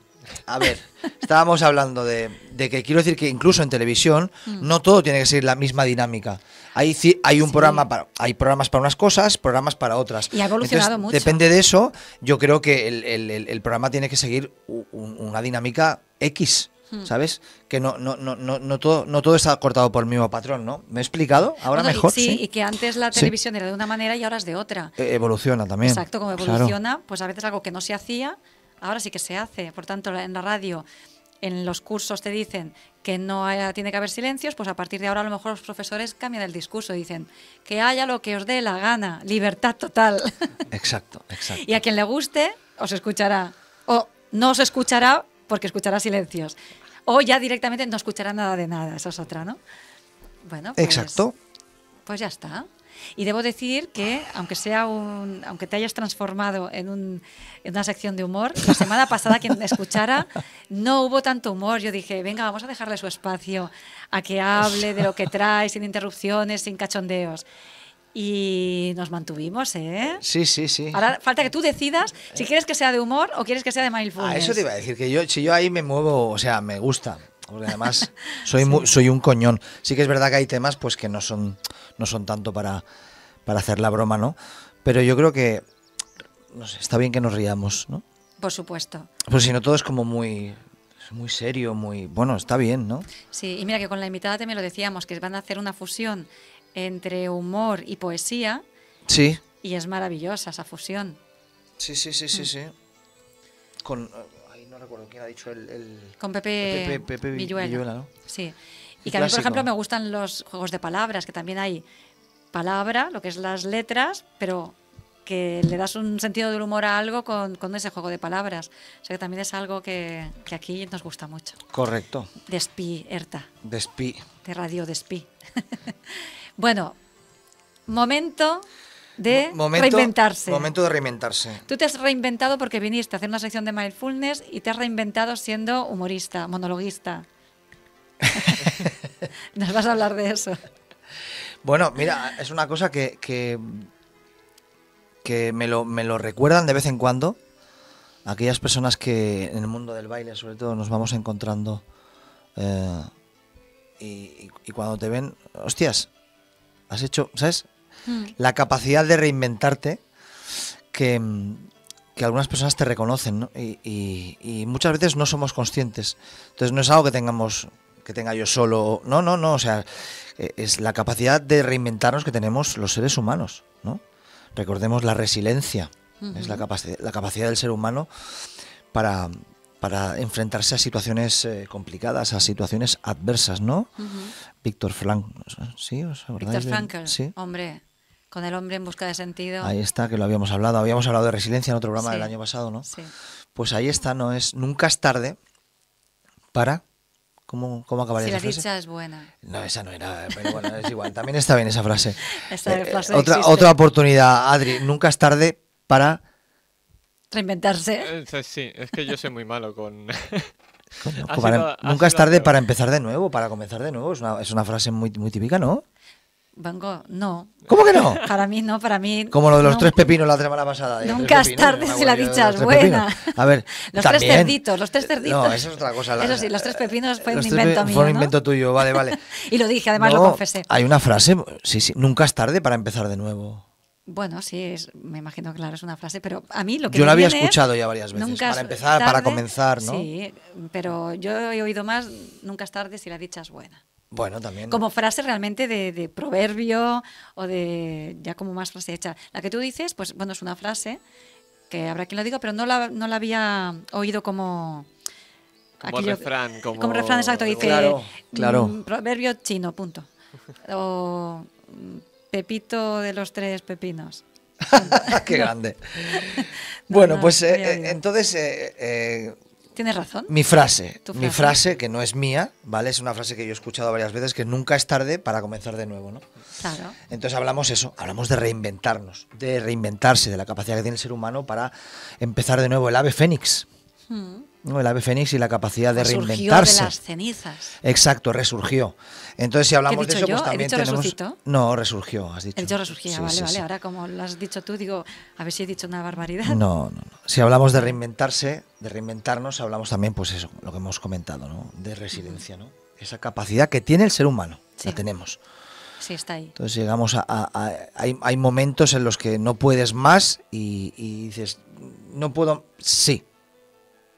A ver, estábamos hablando de, de, que quiero decir que incluso en televisión mm. no todo tiene que ser la misma dinámica. Hay, hay un programa hay programas para unas cosas, programas para otras. Y ha evolucionado mucho. Depende de eso, yo creo que el, programa tiene que seguir una dinámica X. Hmm. ¿Sabes? Que no, no, no, no, todo, no todo está cortado por el mismo patrón, ¿no? ¿Me he explicado? Ahora mejor. sí, y que antes la televisión era de una manera y ahora es de otra. E, evoluciona también. Exacto, como evoluciona, pues a veces algo que no se hacía, ahora sí que se hace. Por tanto, en la radio en los cursos te dicen que no tiene que haber silencios, pues a partir de ahora a lo mejor los profesores cambian el discurso, y dicen que haya lo que os dé la gana, libertad total. [LAUGHS] Exacto, exacto. y a quien le guste, os escuchará. O no os escuchará porque escuchará silencios. O ya directamente no escuchará nada de nada, esa es otra, ¿no? Bueno, pues Exacto. Pues ya está. Y debo decir que, aunque, sea un, aunque te hayas transformado en, un, en una sección de humor, la semana pasada quien escuchara no hubo tanto humor. Yo dije, venga, vamos a dejarle su espacio a que hable de lo que trae, sin interrupciones, sin cachondeos y nos mantuvimos, ¿eh? Sí, sí, sí. Ahora falta que tú decidas si quieres que sea de humor o quieres que sea de mindfulness. Ah, eso te iba a decir, que yo, si yo ahí me muevo, o sea, me gusta. Porque además [LAUGHS] soy, soy un coñón. Sí que es verdad que hay temas pues que no son no son tanto para, para hacer la broma, ¿no? Pero yo creo que, está bien que nos riamos, ¿no? Por supuesto. Pues si no, todo es como muy muy serio, muy bueno, está bien, ¿no? Sí, y mira que con la invitada también lo decíamos, que van a hacer una fusión entre humor y poesía. Sí. Y es maravillosa esa fusión. Sí, sí, sí, sí, mm. sí. Con, Ahí no recuerdo quién ha dicho el... con Pepe, ¿no? Sí. Y que a mí, por ejemplo, me gustan los juegos de palabras, que también hay palabra, lo que es las letras, pero que le das un sentido del humor a algo con, ese juego de palabras. O sea que también es algo que, aquí nos gusta mucho. Correcto. Erta. Despí. De Radio Despí. [LAUGHS] bueno, momento de momento, reinventarse. Momento de reinventarse. Tú te has reinventado porque viniste a hacer una sección de mindfulness y te has reinventado siendo humorista, monologuista. [LAUGHS] Nos vas a hablar de eso. Bueno, mira, es una cosa que, que, me, lo, me lo recuerdan de vez en cuando. Aquellas personas que en el mundo del baile, sobre todo, nos vamos encontrando. Eh, y, cuando te ven, hostias, has hecho, ¿sabes? Hmm. La capacidad de reinventarte que, que algunas personas te reconocen, y, y, muchas veces no somos conscientes. Entonces no es algo que tengamos que tenga yo solo. No, no, no. O sea, eh, es la capacidad de reinventarnos que tenemos los seres humanos, ¿no? Recordemos la resiliencia. Es la, capacidad la capacidad del ser humano para, para enfrentarse a situaciones eh, complicadas, a situaciones adversas, ¿no? Víctor Frank, ¿sí? Víctor Frankl, hombre, con el hombre en busca de sentido. Ahí está, que lo habíamos hablado, habíamos hablado de resiliencia en otro programa del año pasado, ¿no? Sí. Pues ahí está, no es nunca es tarde para ¿Cómo, cómo acabaría si la dicha es buena. No, esa no era, pero bueno, es igual. También está bien esa frase. [LAUGHS] Esta eh, frase otra, otra oportunidad, Adri. Nunca es tarde para... Reinventarse. Sí, es que yo soy muy malo con... [LAUGHS] nunca es tarde para empezar de nuevo, para comenzar de nuevo. Es una, es una frase muy, muy típica, ¿no? Van no. ¿Cómo que no? Para mí no, para mí. Como lo de los tres pepinos la semana pasada. ¿eh? Nunca es tarde si la dicha es buena. A ver, los tres cerditos, los tres cerditos. No, eso es otra cosa. La, eso sí, los tres pepinos fue un invento mío. Fue un invento tuyo, vale, vale. [LAUGHS] y lo dije, además lo confesé. Hay una frase, sí, sí, nunca es tarde para empezar de nuevo. Bueno, sí, me imagino, que claro, es una frase, pero a mí lo que. Yo la había escuchado ya varias veces. para empezar, para comenzar, ¿no? Sí, pero yo he oído más, nunca es tarde si la dicha es buena. Bueno, también. Como frase realmente de, proverbio o de. ya como más frase hecha. La que tú dices, pues bueno, es una frase que habrá quien lo diga, pero no la, no la había oído como. Como refrán. Como... refrán, exacto. Dice. Claro, mm, claro. Proverbio chino, punto. O. Mm, Pepito de los tres pepinos. [LAUGHS] ¡Qué grande! [LAUGHS] bueno, pues eh, eh, entonces eh, Tienes razón. Mi frase, mi frase que no es mía, ¿vale? Es una frase que yo he escuchado varias veces que nunca es tarde para comenzar de nuevo, ¿no? Claro. Entonces hablamos eso, hablamos de reinventarnos, de reinventarse, de la capacidad que tiene el ser humano para empezar de nuevo el ave fénix. Hmm el ave fénix y la capacidad de resurgió reinventarse. de las cenizas. Exacto, resurgió. Entonces, si hablamos de eso, pues también tenemos. No, resurgió, has dicho. resurgía, vale, vale. Ahora, como lo has dicho tú, digo, a ver si he dicho una barbaridad. No, no, Si hablamos de reinventarse, de reinventarnos, hablamos también, pues eso, lo que hemos comentado, ¿no? De resiliencia, ¿no? Esa capacidad que tiene el ser humano, la tenemos. Sí, está ahí. Entonces llegamos a... hay, momentos en los que no puedes más y, y dices, no puedo... Sí,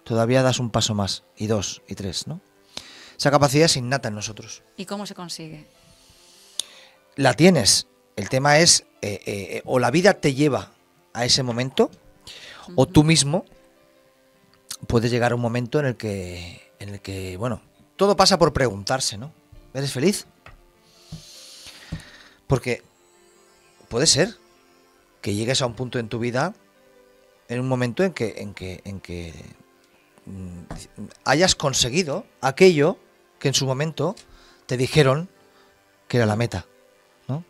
todavía das un paso más, y dos, y tres, ¿no? Esa capacidad es innata en nosotros. ¿Y cómo se consigue? La tienes. El tema es, eh, eh, o la vida te lleva a ese momento, o tú mismo puedes llegar a un momento en el que, en el que, bueno, todo pasa por preguntarse, ¿no? ¿Eres feliz? Porque puede ser que llegues a un punto en tu vida, en un momento en que, en que, en que Mm, hayas conseguido aquello que en su momento te dijeron que era la meta, ¿no?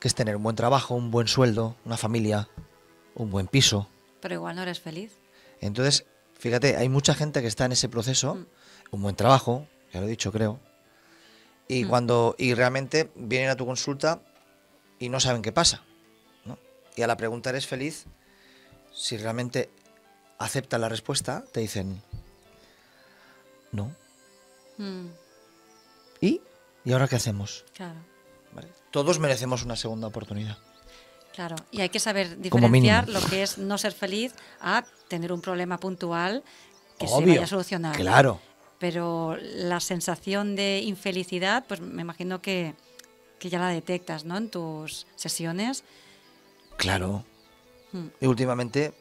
Que es tener un buen trabajo, un buen sueldo, una familia, un buen piso. Pero igual no eres feliz. Entonces, fíjate, hay mucha gente que está en ese proceso, mm. un buen trabajo, ya lo he dicho, creo. Y mm. cuando y realmente vienen a tu consulta y no saben qué pasa, Y a la pregunta eres feliz si realmente acepta la respuesta, te dicen, no. Hmm. ¿Y? ¿Y ahora qué hacemos? Todos merecemos una segunda oportunidad. Claro, y hay que saber diferenciar lo que es no ser feliz a tener un problema puntual que se vaya a solucionar. Claro. Pero la sensación de infelicidad, pues me imagino que, ya la detectas, ¿no? En tus sesiones. Claro. Hmm. Y últimamente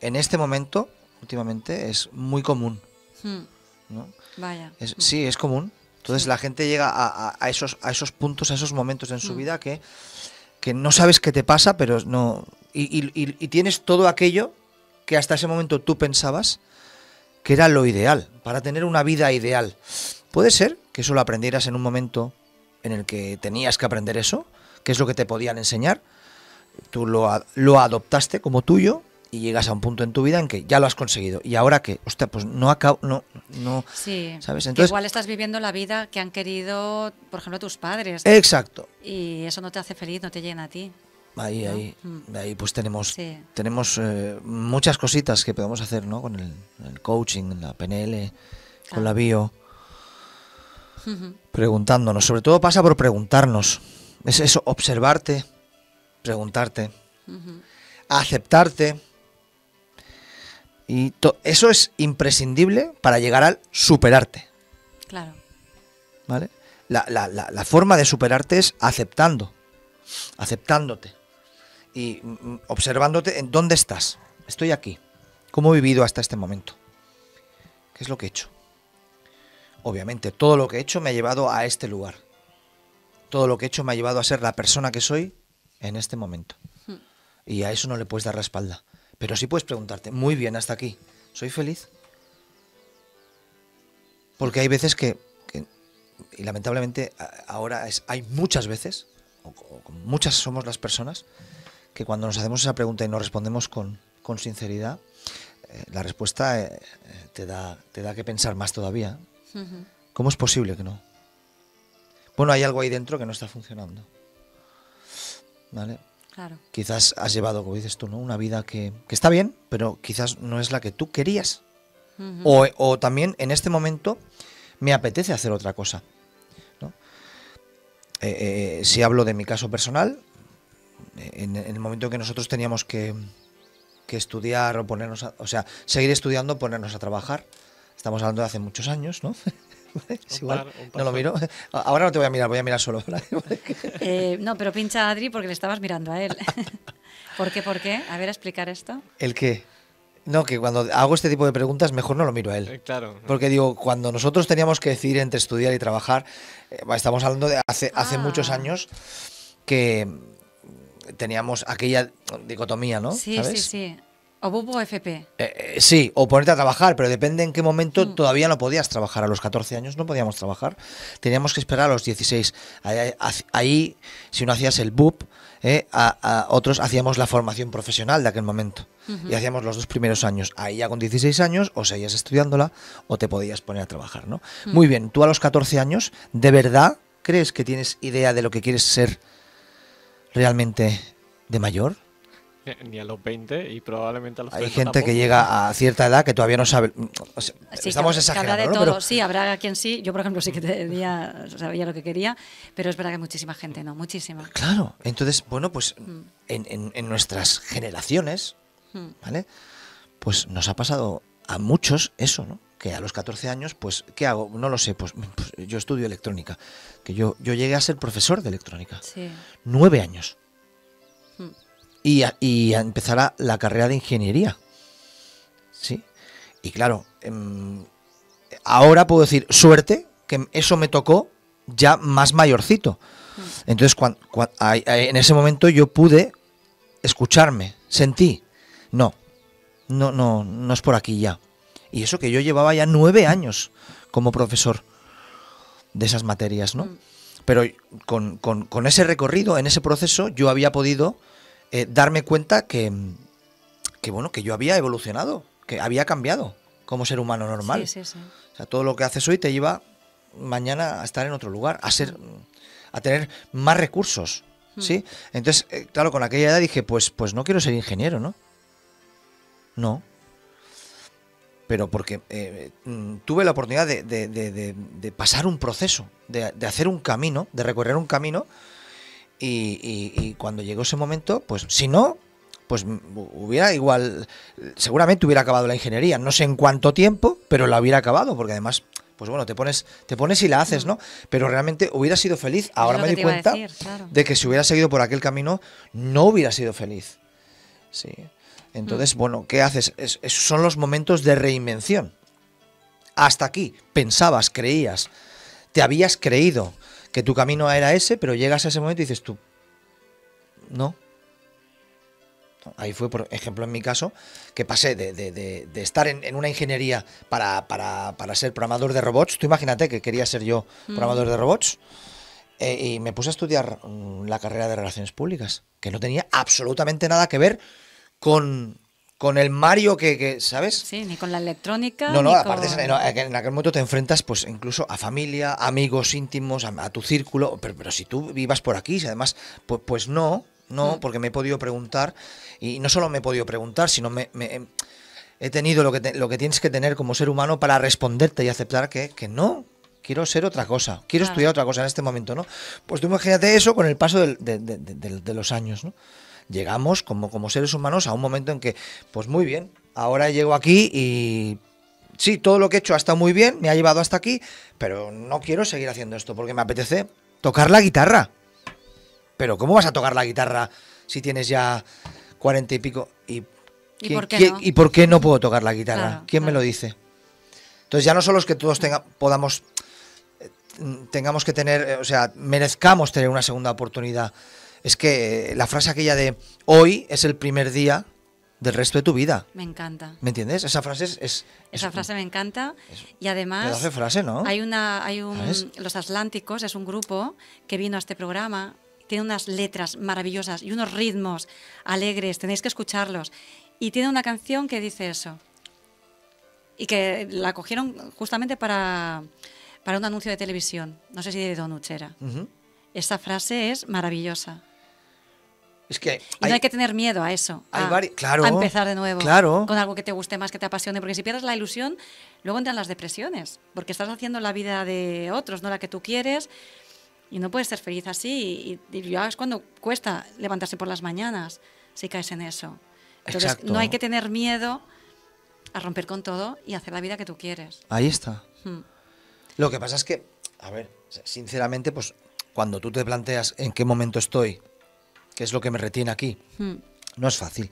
en este momento, últimamente, es muy común. Hmm. Vaya. Hmm. Sí, es común. Entonces la gente llega a, esos, puntos, a esos momentos en su hmm. vida que, no sabes qué te pasa, pero no. Y, tienes todo aquello que hasta ese momento tú pensabas que era lo ideal, para tener una vida ideal. Puede ser que eso lo aprendieras en un momento en el que tenías que aprender eso, que es lo que te podían enseñar. Tú lo, lo adoptaste como tuyo, llegas a un punto en tu vida en que ya lo has conseguido y ahora que, hostia, pues no acabo, no, no, ¿sabes? Entonces, igual estás viviendo la vida que han querido, por ejemplo, tus padres. Exacto. Y eso no te hace feliz, no te llena a ti. Ahí, ahí, mm. ahí pues tenemos, tenemos eh, muchas cositas que podemos hacer, ¿no? Con el, coaching, la PNL, con la bio, preguntándonos. Sobre todo pasa por preguntarnos. Es eso, observarte, preguntarte, aceptarte y eso es imprescindible para llegar al superarte. Claro. ¿Vale? La, forma de superarte es aceptando, aceptándote y mm, mm, observándote en dónde estás. Estoy aquí. ¿Cómo he vivido hasta este momento? ¿Qué es lo que he hecho? Obviamente, todo lo que he hecho me ha llevado a este lugar. Todo lo que he hecho me ha llevado a ser la persona que soy en este momento. Hmm. Y a eso no le puedes dar la espalda. Pero sí puedes preguntarte, muy bien, hasta aquí, ¿soy feliz? Porque hay veces que, y lamentablemente ahora es, hay muchas veces, o, muchas somos las personas, que cuando nos hacemos esa pregunta y nos respondemos con, con sinceridad, eh, la respuesta eh, eh, te, da, te da que pensar más todavía. ¿Cómo es posible que no? Bueno, hay algo ahí dentro que no está funcionando. ¿Vale? Quizás has llevado, como dices tú, ¿no? una vida que, está bien, pero quizás no es la que tú querías. o, también en este momento me apetece hacer otra cosa. Eh, eh, si hablo de mi caso personal, en, el momento que nosotros teníamos que, que estudiar o ponernos, a, o sea, seguir estudiando, ponernos a trabajar, estamos hablando de hace muchos años, ¿no? no lo miro. [LAUGHS] Ahora no te voy a mirar, voy a mirar solo. [LAUGHS] Eh, no, pero pincha a Adri porque le estabas mirando a él. [LAUGHS] ¿Por qué, por qué? A ver, a explicar esto. ¿El qué? No, que cuando hago este tipo de preguntas mejor no lo miro a él. Eh, claro. Porque digo, cuando nosotros teníamos que decidir entre estudiar y trabajar, eh, estamos hablando de hace, hace ah. muchos años que teníamos aquella dicotomía, ¿no? Sí, sí, sí. O FP. Eh, eh, sí, o ponerte a trabajar, pero depende en qué momento mm. todavía no podías trabajar. A los 14 años no podíamos trabajar. Teníamos que esperar a los 16. Ahí, si no hacías el BUP, eh, a, otros hacíamos la formación profesional de aquel momento. Y hacíamos los dos primeros años. Ahí ya con 16 años o seguías estudiándola o te podías poner a trabajar, ¿no? Mm. Muy bien, tú a los 14 años, ¿de verdad crees que tienes idea de lo que quieres ser realmente de mayor? [LAUGHS] Ni a los 20 y probablemente a los 30 Hay gente que llega a cierta edad que todavía no sabe. estamos exagerando. sí, habrá quien sí. Yo, por ejemplo, sí que sabía lo que quería, pero es verdad que muchísima gente no, muchísima. Claro, entonces, bueno, pues mm. en, nuestras generaciones, mm. ¿vale? Pues nos ha pasado a muchos eso, ¿no? que a los 14 años, pues, ¿qué hago? No lo sé, pues, pues, yo estudio electrónica, que yo, yo llegué a ser profesor de electrónica. Sí. Nueve años y, y empezará la carrera de ingeniería. ¿Sí? Y claro, em, ahora puedo decir, suerte, que eso me tocó ya más mayorcito. Mm. Entonces, en ese momento yo pude escucharme, sentí, no, no, no, no es por aquí ya. Y eso que yo llevaba ya nueve años como profesor de esas materias, ¿no? Mm. Pero con ese recorrido, en ese proceso, yo había podido eh, darme cuenta que, bueno, que yo había evolucionado, que había cambiado como ser humano normal. sea, todo lo que haces hoy te lleva mañana a estar en otro lugar, a ser, a tener más recursos, hmm. ¿sí? Entonces, eh, claro, con aquella edad dije, pues, pues no quiero ser ingeniero, ¿no? No. Pero porque eh, mm, tuve la oportunidad de, de, de, de, pasar un proceso, de, hacer un camino, de recorrer un camino y, cuando llegó ese momento, pues si no, pues hubiera igual, seguramente hubiera acabado la ingeniería, no sé en cuánto tiempo, pero la hubiera acabado, porque además, pues bueno, te pones, te pones y la haces, ¿no? Pero realmente hubiera sido feliz, ahora me di cuenta de que si hubiera seguido por aquel camino, no hubiera sido feliz. Sí. Entonces, mm. bueno, ¿qué haces? son los momentos de reinvención. Hasta aquí pensabas, creías, te habías creído, que tu camino era ese, pero llegas a ese momento y dices tú, no. Ahí fue, por ejemplo, en mi caso, que pasé de, estar en, una ingeniería para, ser programador de robots. Tú imagínate que quería ser yo mm. programador de robots. Eh, y me puse a estudiar mm, la carrera de relaciones públicas, que no tenía absolutamente nada que ver con, con el Mario que, que, ¿sabes? Sí, ni con la electrónica. No, no, aparte en, aquel momento te enfrentas pues incluso a familia, amigos íntimos, a, tu círculo, pero, pero, si tú vivas por aquí, si además, pues, pues no, no, mm. porque me he podido preguntar, y no solo me he podido preguntar, sino me, he tenido lo que, lo que tienes que tener como ser humano para responderte y aceptar que, que no, quiero ser otra cosa, quiero estudiar otra cosa en este momento, ¿no? Pues tú imagínate eso con el paso de, de, los años, ¿no? llegamos como, como seres humanos a un momento en que, pues muy bien, ahora llego aquí y sí, todo lo que he hecho ha estado muy bien, me ha llevado hasta aquí, pero no quiero seguir haciendo esto porque me apetece tocar la guitarra. Pero ¿cómo vas a tocar la guitarra si tienes ya cuarenta y pico? ¿Y, ¿Y, por qué no? puedo tocar la guitarra? ¿Quién me lo dice? Entonces ya no solo es que todos tengamos podamos eh, tengamos que tener, eh, o sea, merezcamos tener una segunda oportunidad es que eh, la frase aquella de hoy es el primer día del resto de tu vida. Me encanta. ¿Me entiendes? Esa frase es... Esa frase me encanta. y además... hace frase, ¿no? Hay una... Hay un, los Atlánticos es un grupo que vino a este programa. Tiene unas letras maravillosas y unos ritmos alegres. Tenéis que escucharlos. Y tiene una canción que dice eso. Y que la cogieron justamente para, un anuncio de televisión. No sé si de Don Uchera. Esa frase es maravillosa. Es que y no hay que tener miedo a eso. a, claro, empezar de nuevo. Claro. Con algo que te guste más, que te apasione. Porque si pierdes la ilusión, luego entran las depresiones. Porque estás haciendo la vida de otros, no la que tú quieres. Y no puedes ser feliz así. Y, y es cuando cuesta levantarse por las mañanas si caes en eso. Entonces, no hay que tener miedo a romper con todo y hacer la vida que tú quieres. Ahí está. Hmm. Lo que pasa es que, a ver, sinceramente, pues cuando tú te planteas en qué momento estoy, qué es lo que me retiene aquí, hmm. no es fácil.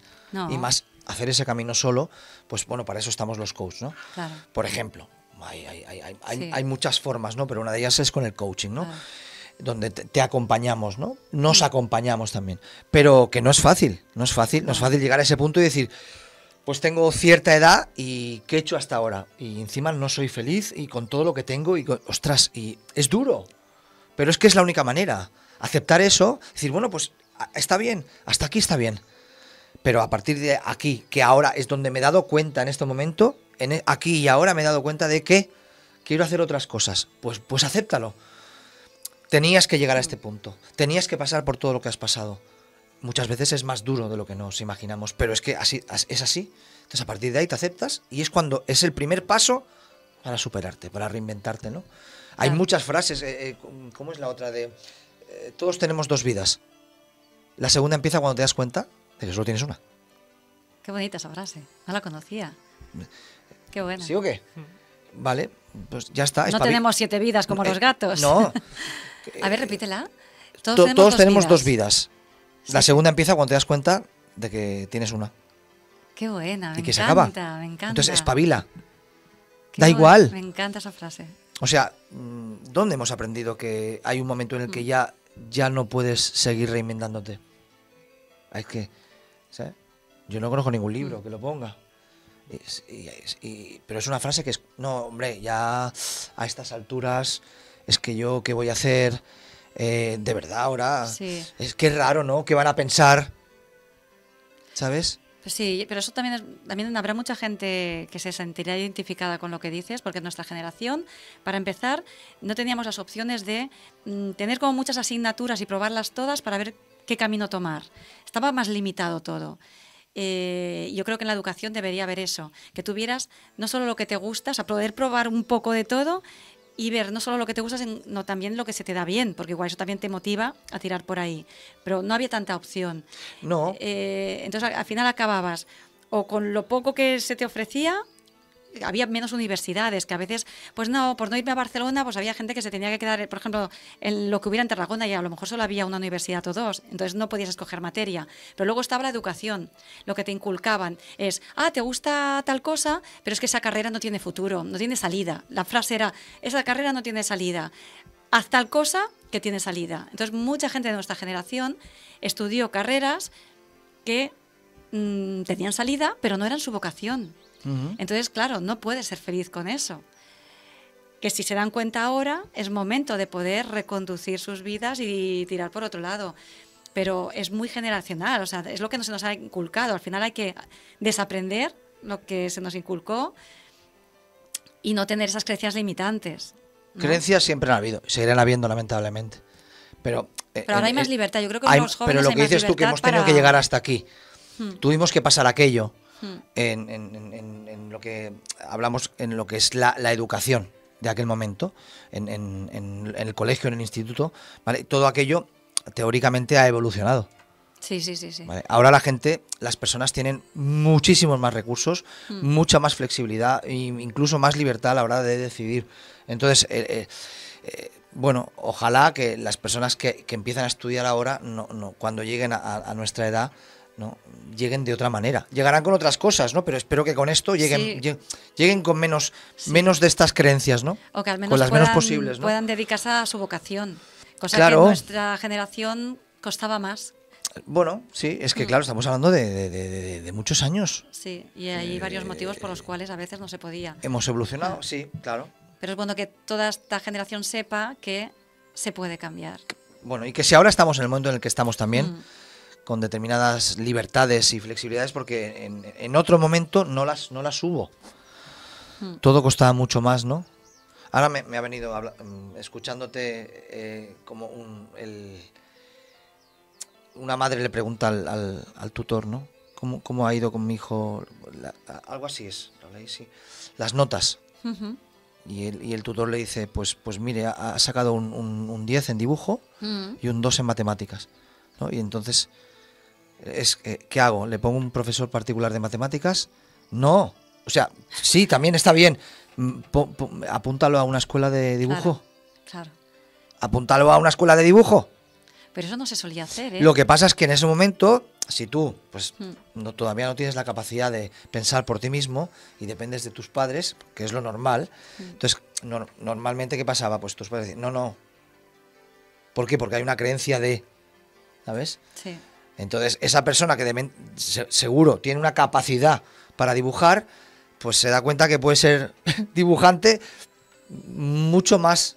Y más hacer ese camino solo, pues bueno, para eso estamos los coaches, ¿no? Por ejemplo, hay, hay, hay, hay, muchas formas, ¿no? Pero una de ellas es con el coaching, ¿no? Donde te, acompañamos, ¿no? Nos hmm. acompañamos también. Pero que no es fácil, no es fácil, no es fácil llegar a ese punto y decir, pues tengo cierta edad y ¿qué he hecho hasta ahora? Y encima no soy feliz y con todo lo que tengo y, ostras, y es duro. Pero es que es la única manera. Aceptar eso, decir, bueno, pues está bien, hasta aquí está bien. Pero a partir de aquí, que ahora es donde me he dado cuenta en este momento, en, e, aquí y ahora me he dado cuenta de que quiero hacer otras cosas. Pues, pues acéptalo. Tenías que llegar a este punto. Tenías que pasar por todo lo que has pasado. Muchas veces es más duro de lo que nos imaginamos, pero es que así, es así. Entonces a partir de ahí te aceptas y es cuando es el primer paso para superarte, para reinventarte, ¿no? Hay muchas frases. Eh, eh, ¿Cómo es la otra de eh, todos tenemos dos vidas? La segunda empieza cuando te das cuenta de que solo tienes una. Qué bonita esa frase. No la conocía. Qué buena. ¿Sí o qué? Mm. Vale, pues ya está. No tenemos siete vidas como los gatos. No. [LAUGHS] A ver, repítela. Todos, tenemos, dos, vidas. La segunda empieza cuando te das cuenta de que tienes una. Qué buena, y que se acaba. Entonces espabila. da igual. Me encanta esa frase. O sea, mm, ¿dónde hemos aprendido que hay un momento en el que mm. ya, ya no puedes seguir reinventándote? Ah, es que, ¿sabes? Yo no conozco ningún libro mm. que lo ponga. pero es una frase que es, no, hombre, ya a estas alturas es que yo qué voy a hacer eh, de verdad ahora. Es que es raro, ¿no? ¿Qué van a pensar? ¿Sabes? Pues sí, pero eso también, también habrá mucha gente que se sentirá identificada con lo que dices, porque nuestra generación, para empezar, no teníamos las opciones de mm, tener como muchas asignaturas y probarlas todas para ver qué camino tomar. Estaba más limitado todo. Eh, yo creo que en la educación debería haber eso, que tuvieras no solo lo que te gusta, o poder probar un poco de todo y ver no solo lo que te gusta, sino también lo que se te da bien, porque igual eso también te motiva a tirar por ahí. Pero no había tanta opción. No. Eh, entonces al final acababas o con lo poco que se te ofrecía había menos universidades, que a veces, pues no, por no irme a Barcelona, pues había gente que se tenía que quedar, por ejemplo, en lo que hubiera en Tarragona y a lo mejor solo había una universidad o dos, entonces no podías escoger materia. Pero luego estaba la educación, lo que te inculcaban es, ah, te gusta tal cosa, pero es que esa carrera no tiene futuro, no tiene salida. La frase era, esa carrera no tiene salida, haz tal cosa que tiene salida. Entonces mucha gente de nuestra generación estudió carreras que mm, tenían salida, pero no eran su vocación. Entonces, claro, no puedes ser feliz con eso. Que si se dan cuenta ahora, es momento de poder reconducir sus vidas y tirar por otro lado. Pero es muy generacional, o sea, es lo que se nos ha inculcado. Al final hay que desaprender lo que se nos inculcó y no tener esas creencias limitantes. Creencias siempre han habido, seguirán habiendo lamentablemente. Pero, eh, pero ahora hay más libertad, yo creo que los jóvenes Pero lo que dices tú que hemos tenido que llegar hasta aquí. Hmm. Tuvimos que pasar aquello, Hmm. en, lo que hablamos, en lo que es la, educación de aquel momento, en, el colegio, en el instituto, todo aquello teóricamente ha evolucionado. Sí, sí, sí. sí. Ahora la gente, las personas tienen muchísimos más recursos, hmm. mucha más flexibilidad e incluso más libertad a la hora de decidir. Entonces, eh, eh, eh, bueno, ojalá que las personas que, empiezan a estudiar ahora, cuando lleguen a nuestra edad, lleguen de otra manera. Llegarán con otras cosas, ¿no? Pero espero que con esto lleguen, lleguen con menos, menos de estas creencias, ¿no? O que al menos con las puedan, menos posibles, puedan dedicarse a su vocación, cosa que en nuestra generación costaba más. Bueno, sí, es que mm. claro, estamos hablando de, muchos años. Sí, y hay eh, varios motivos por los cuales a veces no se podía. Hemos evolucionado, sí, claro. Pero es bueno que toda esta generación sepa que se puede cambiar. Bueno, y que si ahora estamos en el momento en el que estamos también, mm con determinadas libertades y flexibilidades porque en, otro momento no las, no las hubo. Hmm. Todo costaba mucho más, ¿no? Ahora me, ha venido mm, escuchándote eh, como una madre le pregunta al, tutor, ¿no? ¿Cómo, ha ido con mi hijo? algo así es, Las notas. y, el, tutor le dice, pues, pues mire, ha, sacado un, 10 en dibujo hmm. y un 2 en matemáticas. Y entonces es, eh, ¿qué hago? ¿Le pongo un profesor particular de matemáticas? No. O sea, sí, también está bien. Mm, apúntalo a una escuela de dibujo. Claro, Apúntalo a una escuela de dibujo. Pero eso no se solía hacer, ¿eh? Lo que pasa es que en ese momento, si tú pues, mm. todavía no tienes la capacidad de pensar por ti mismo y dependes de tus padres, que es lo normal, mm. entonces normalmente ¿qué pasaba? Pues tus padres decían, no, no. ¿Por qué? Porque hay una creencia de... ¿Sabes? Sí. Entonces, esa persona que seguro tiene una capacidad para dibujar, pues se da cuenta que puede ser [LAUGHS] dibujante mucho más,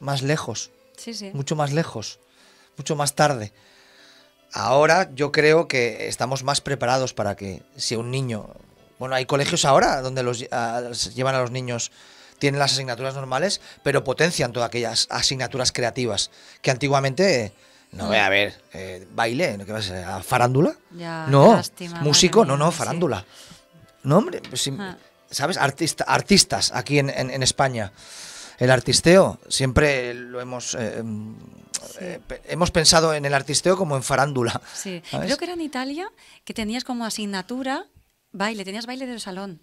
más lejos. Mucho más lejos, mucho más tarde. Ahora yo creo que estamos más preparados para que si un niño... Bueno, hay colegios ahora donde los llevan a los niños, tienen las asignaturas normales, pero potencian todas aquellas asignaturas creativas que antiguamente no, eh, a ver, eh, baile, ¿qué vas a ¿Farándula? no, músico, no, no, farándula. No, hombre, pues ah. ¿sabes? Artista, artistas aquí en, España. El artisteo, siempre lo hemos... Eh, em, hemos pensado en el artisteo como en farándula. Sí, [LAUGHS] creo que era en Italia que tenías como asignatura baile, tenías baile del salón.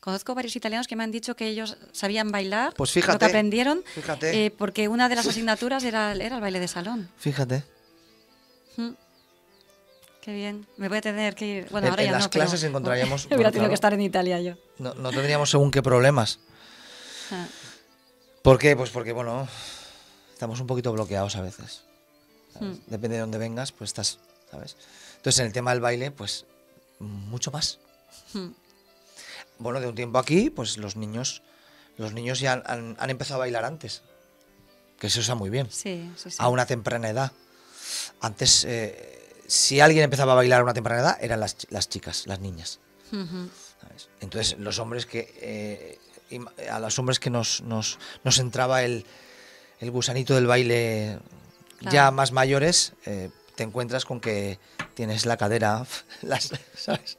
Conozco varios italianos que me han dicho que ellos sabían bailar, pues fíjate, lo que aprendieron, fíjate. Eh, porque una de las [LAUGHS] asignaturas era, era el baile de salón. Fíjate. Hmm. Qué bien. Me voy a tener que ir. Bueno, en, en las clases encontraríamos. encontraríamos. [LAUGHS] hubiera tenido que estar en Italia yo. No, tendríamos según qué problemas. Ah. ¿Por qué? Pues porque, bueno, estamos un poquito bloqueados a veces. Hmm. Depende de dónde vengas, pues estás, ¿sabes? Entonces, en el tema del baile, pues mucho más. Hmm bueno, de un tiempo aquí, pues los niños, los niños ya han, empezado a bailar antes, que se usa muy bien, sí, sí. a una temprana edad. Antes, eh, si alguien empezaba a bailar a una temprana edad, eran las, las chicas, las niñas. Entonces, los hombres que, eh, a los hombres que nos, nos, entraba el, gusanito del baile ya más mayores, eh, te encuentras con que tienes la cadera, [LAUGHS] las, ¿sabes?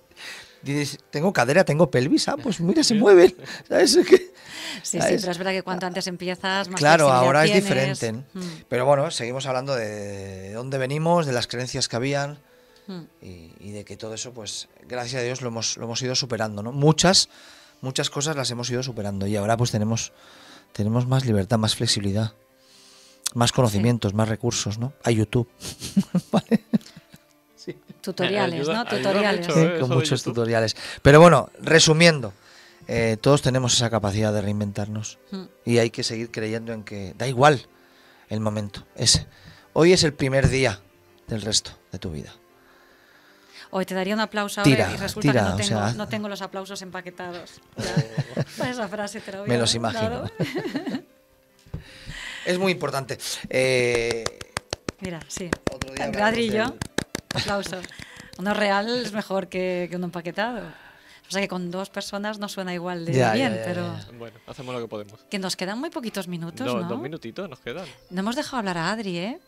dices, tengo cadera, tengo pelvis, ah, pues mira, se [LAUGHS] mueven. sí, sí, pero es verdad que cuanto antes empiezas, más Claro, ahora es diferente. Mm. Pero bueno, seguimos hablando de dónde venimos, de las creencias que habían mm. y, de que todo eso, pues, gracias a Dios lo hemos, lo hemos ido superando, ¿no? Muchas, muchas cosas las hemos ido superando y ahora pues tenemos, tenemos más libertad, más flexibilidad. Más conocimientos, más recursos, ¿no? A YouTube. [LAUGHS] vale. Tutoriales, ¿no? Tutoriales. Eh, con muchos tutoriales. Pero bueno, resumiendo, eh, todos tenemos esa capacidad de reinventarnos hmm. y hay que seguir creyendo en que da igual el momento. Ese. Hoy es el primer día del resto de tu vida. Hoy te daría un aplauso ahora y resulta que no tengo, no tengo, los aplausos empaquetados. [LAUGHS] Esa frase te lo voy Me los imagino. [LAUGHS] es muy importante. Eh, Mira, sí. El día aplauso. Uno real es mejor que, que uno empaquetado. O sea que con dos personas no suena igual de bien, pero... Bueno, hacemos lo que podemos. Que nos quedan muy poquitos minutos, ¿no? Dos minutitos nos quedan. No hemos dejado hablar a Adri, ¿eh?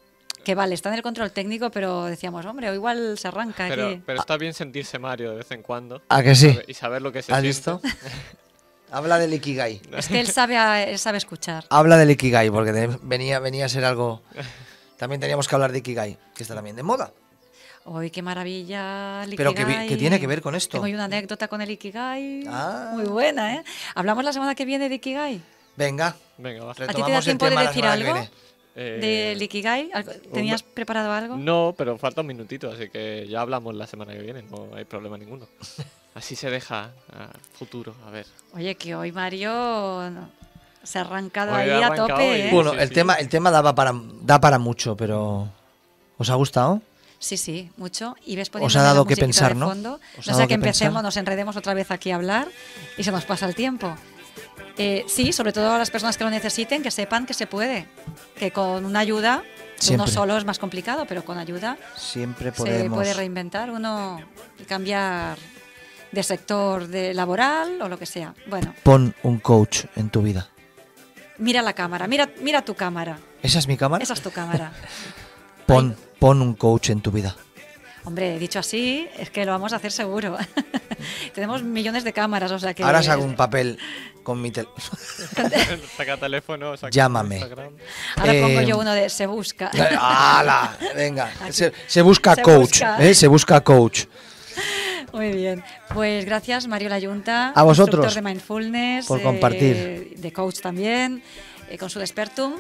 Que vale, está en el control técnico, pero decíamos, hombre, o igual se arranca pero, Pero ah. está bien sentirse Mario de vez en cuando. ¿A ah, que sí? Y saber lo que se ¿Has visto? [LAUGHS] Habla del Ikigai. Es que él sabe, sabe escuchar. Habla del Ikigai, porque venía, venía a ser algo... También teníamos que hablar de Ikigai, que está también de moda hoy qué maravilla! Pero que, tiene que ver con esto. Tengo una anécdota con el Ikigai. Ah. Muy buena, ¿eh? Hablamos la semana que viene de Ikigai. Venga, Venga ¿A ti te da tiempo de decir algo? ¿De eh, Ikigai? ¿Tenías preparado algo? No, pero falta un minutito, así que ya hablamos la semana que viene, no hay problema ninguno. [LAUGHS] Así se deja a futuro, a ver. Oye, que hoy Mario se ha arrancado ahí a tope. ¿eh? Bueno, el, Tema, el tema daba para, da para mucho, pero ¿os ha gustado? Sí, sí, mucho. Y ves Os ha dado que pensar, ¿no? No que, empecemos, nos enredemos otra vez aquí a hablar y se nos pasa el tiempo. Eh, sí, sobre todo a las personas que lo necesiten, que sepan que se puede, que con una ayuda, uno solo es más complicado, pero con ayuda Siempre se puede reinventar uno y cambiar de sector de laboral o lo que sea. Bueno. Pon un coach en tu vida. Mira la cámara, mira, mira tu cámara. ¿Esa es mi cámara? Esa es tu cámara. [LAUGHS] Pon pon un coach en tu vida. Hombre, dicho así, es que lo vamos a hacer seguro. [LAUGHS] Tenemos millones de cámaras, o sea que... Ahora saco un papel con mi teléfono. [LAUGHS] saca teléfono, saca Llámame. Ahora pongo yo em, uno de se busca. [LAUGHS] ¡Hala! Venga, se, busca coach, Eh, se busca coach. Muy bien. Pues gracias, Mario la Yunta. A vosotros. de Mindfulness. Por compartir. Eh, de coach también, eh, con su despertum.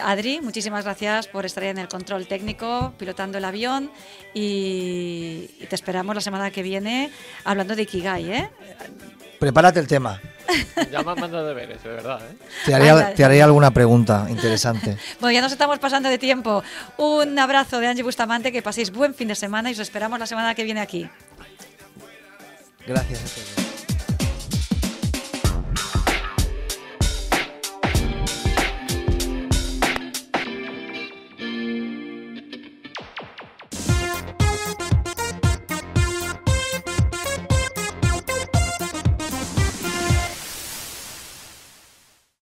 Adri, muchísimas gracias por estar en el control técnico, pilotando el avión y, te esperamos la semana que viene hablando de Ikigai, ¿eh? Prepárate el tema. Ya me han mandado deberes, de verdad. ¿eh? Te, haré, ah, te, haré, alguna pregunta interesante. [LAUGHS] bueno, ya nos estamos pasando de tiempo. Un abrazo de Angie Bustamante, que paséis buen fin de semana y os esperamos la semana que viene aquí. Gracias a